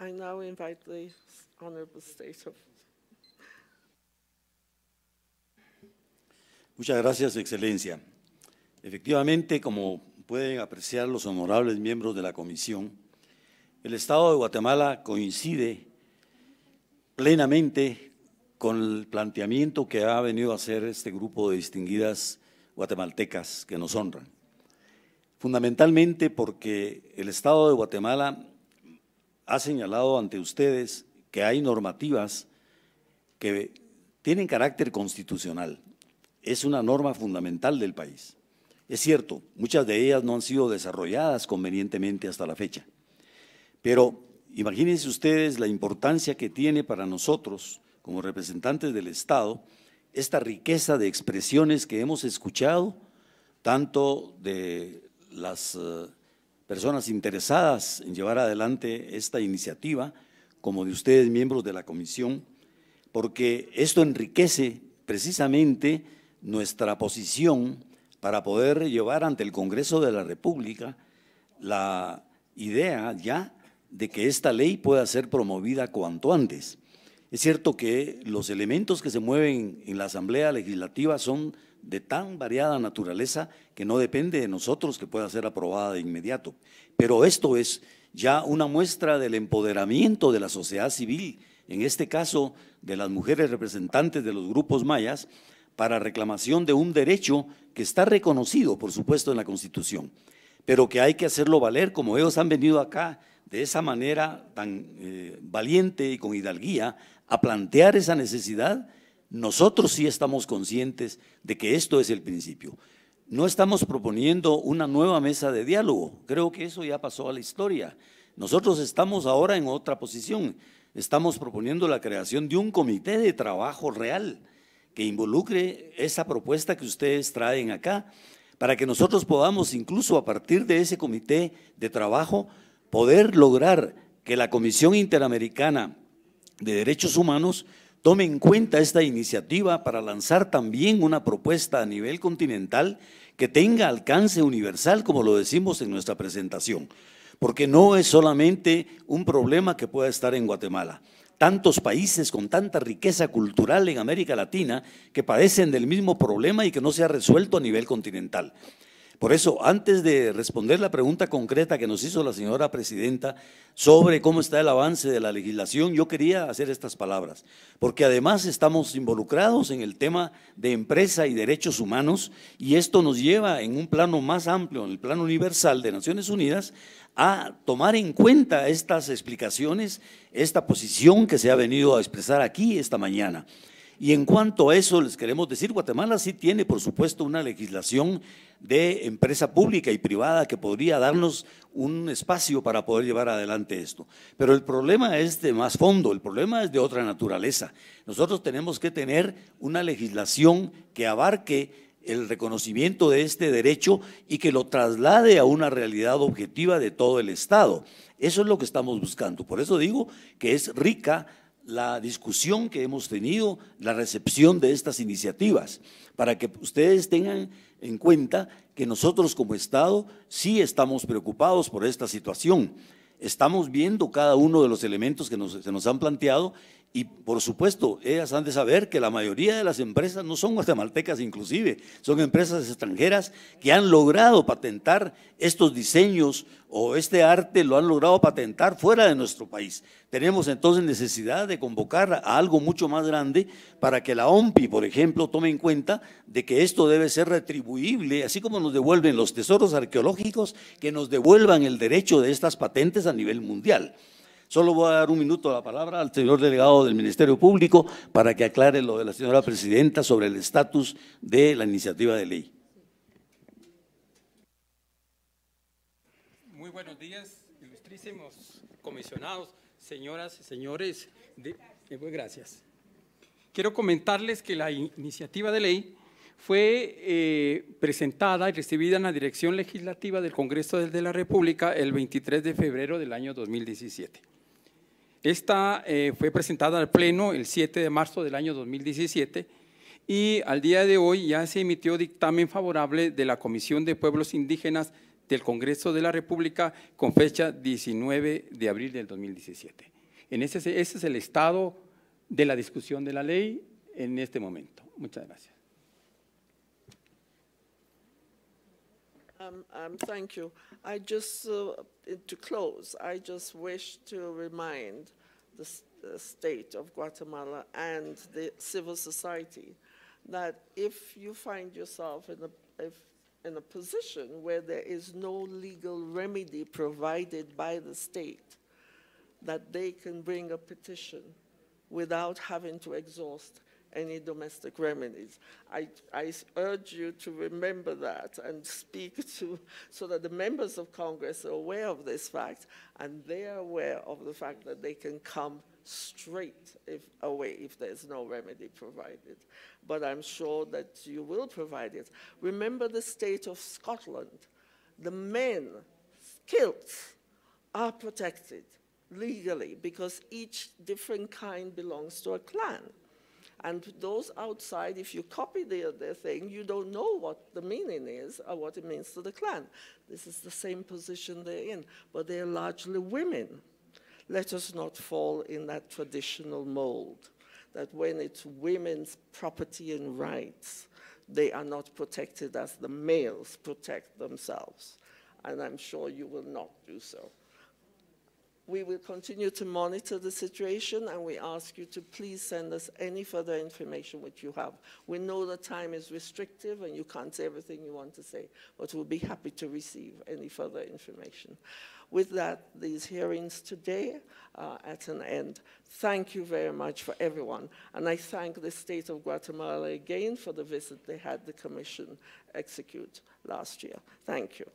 I now invite the Honorable State Muchas gracias, Excelencia. Efectivamente, como pueden apreciar los honorables miembros de la Comisión, el Estado de Guatemala coincide plenamente con el planteamiento que ha venido a hacer este grupo de distinguidas guatemaltecas que nos honran. Fundamentalmente porque el Estado de Guatemala ha señalado ante ustedes que hay normativas que tienen carácter constitucional. Es una norma fundamental del país. Es cierto, muchas de ellas no han sido desarrolladas convenientemente hasta la fecha. Pero imagínense ustedes la importancia que tiene para nosotros, como representantes del Estado, esta riqueza de expresiones que hemos escuchado, tanto de las eh, personas interesadas en llevar adelante esta iniciativa, como de ustedes, miembros de la comisión, porque esto enriquece precisamente nuestra posición para poder llevar ante el Congreso de la República la idea ya de que esta ley pueda ser promovida cuanto antes. Es cierto que los elementos que se mueven en la Asamblea Legislativa son de tan variada naturaleza que no depende de nosotros que pueda ser aprobada de inmediato. Pero esto es ya una muestra del empoderamiento de la sociedad civil, en este caso de las mujeres representantes de los grupos mayas, para reclamación de un derecho que está reconocido, por supuesto, en la Constitución, pero que hay que hacerlo valer como ellos han venido acá de esa manera tan eh, valiente y con hidalguía a plantear esa necesidad, nosotros sí estamos conscientes de que esto es el principio. No estamos proponiendo una nueva mesa de diálogo, creo que eso ya pasó a la historia. Nosotros estamos ahora en otra posición, estamos proponiendo la creación de un comité de trabajo real que involucre esa propuesta que ustedes traen acá, para que nosotros podamos incluso a partir de ese comité de trabajo poder lograr que la Comisión Interamericana de Derechos Humanos tome en cuenta esta iniciativa para lanzar también una propuesta a nivel continental que tenga alcance universal, como lo decimos en nuestra presentación, porque no es solamente un problema que pueda estar en Guatemala. Tantos países con tanta riqueza cultural en América Latina que padecen del mismo problema y que no se ha resuelto a nivel continental. Por eso, antes de responder la pregunta concreta que nos hizo la señora presidenta sobre cómo está el avance de la legislación, yo quería hacer estas palabras, porque además estamos involucrados en el tema de empresa y derechos humanos y esto nos lleva en un plano más amplio, en el plano universal de Naciones Unidas, a tomar en cuenta estas explicaciones, esta posición que se ha venido a expresar aquí esta mañana. Y en cuanto a eso, les queremos decir, Guatemala sí tiene, por supuesto, una legislación de empresa pública y privada que podría darnos un espacio para poder llevar adelante esto. Pero el problema es de más fondo, el problema es de otra naturaleza. Nosotros tenemos que tener una legislación que abarque el reconocimiento de este derecho y que lo traslade a una realidad objetiva de todo el Estado. Eso es lo que estamos buscando. Por eso digo que es rica la discusión que hemos tenido, la recepción de estas iniciativas, para que ustedes tengan en cuenta que nosotros como Estado sí estamos preocupados por esta situación. Estamos viendo cada uno de los elementos que se nos han planteado y por supuesto, ellas han de saber que la mayoría de las empresas no son guatemaltecas inclusive, son empresas extranjeras que han logrado patentar estos diseños o este arte lo han logrado patentar fuera de nuestro país. Tenemos entonces necesidad de convocar a algo mucho más grande para que la OMPI, por ejemplo, tome en cuenta de que esto debe ser retribuible, así como nos devuelven los tesoros arqueológicos, que nos devuelvan el derecho de estas patentes a nivel mundial. Solo voy a dar un minuto la palabra al señor delegado del Ministerio Público para que aclare lo de la señora presidenta sobre el estatus de la iniciativa de ley. Muy buenos días, ilustrísimos comisionados, señoras y señores. De, eh, pues, gracias. Quiero comentarles que la iniciativa de ley fue eh, presentada y recibida en la Dirección Legislativa del Congreso de la República el 23 de febrero del año 2017. Esta eh, fue presentada al Pleno el 7 de marzo del año 2017 y al día de hoy ya se emitió dictamen favorable de la Comisión de Pueblos Indígenas del Congreso de la República con fecha 19 de abril del 2017. ese, ese es el estado de la discusión de la ley en este momento. Muchas gracias. Um, um, thank you. I just, uh, to close, I just wish to remind the, the state of Guatemala and the civil society that if you find yourself in a, if in a position where there is no legal remedy provided by the state, that they can bring a petition without having to exhaust any domestic remedies. I, I urge you to remember that and speak to, so that the members of Congress are aware of this fact and they are aware of the fact that they can come straight if, away if there's no remedy provided. But I'm sure that you will provide it. Remember the state of Scotland. The men kilts are protected legally because each different kind belongs to a clan. And those outside, if you copy their, their thing, you don't know what the meaning is or what it means to the clan. This is the same position they're in, but they're largely women. Let us not fall in that traditional mold that when it's women's property and rights, they are not protected as the males protect themselves. And I'm sure you will not do so. We will continue to monitor the situation and we ask you to please send us any further information which you have. We know the time is restrictive and you can't say everything you want to say, but we'll be happy to receive any further information. With that, these hearings today are at an end. Thank you very much for everyone. And I thank the state of Guatemala again for the visit they had the commission execute last year. Thank you.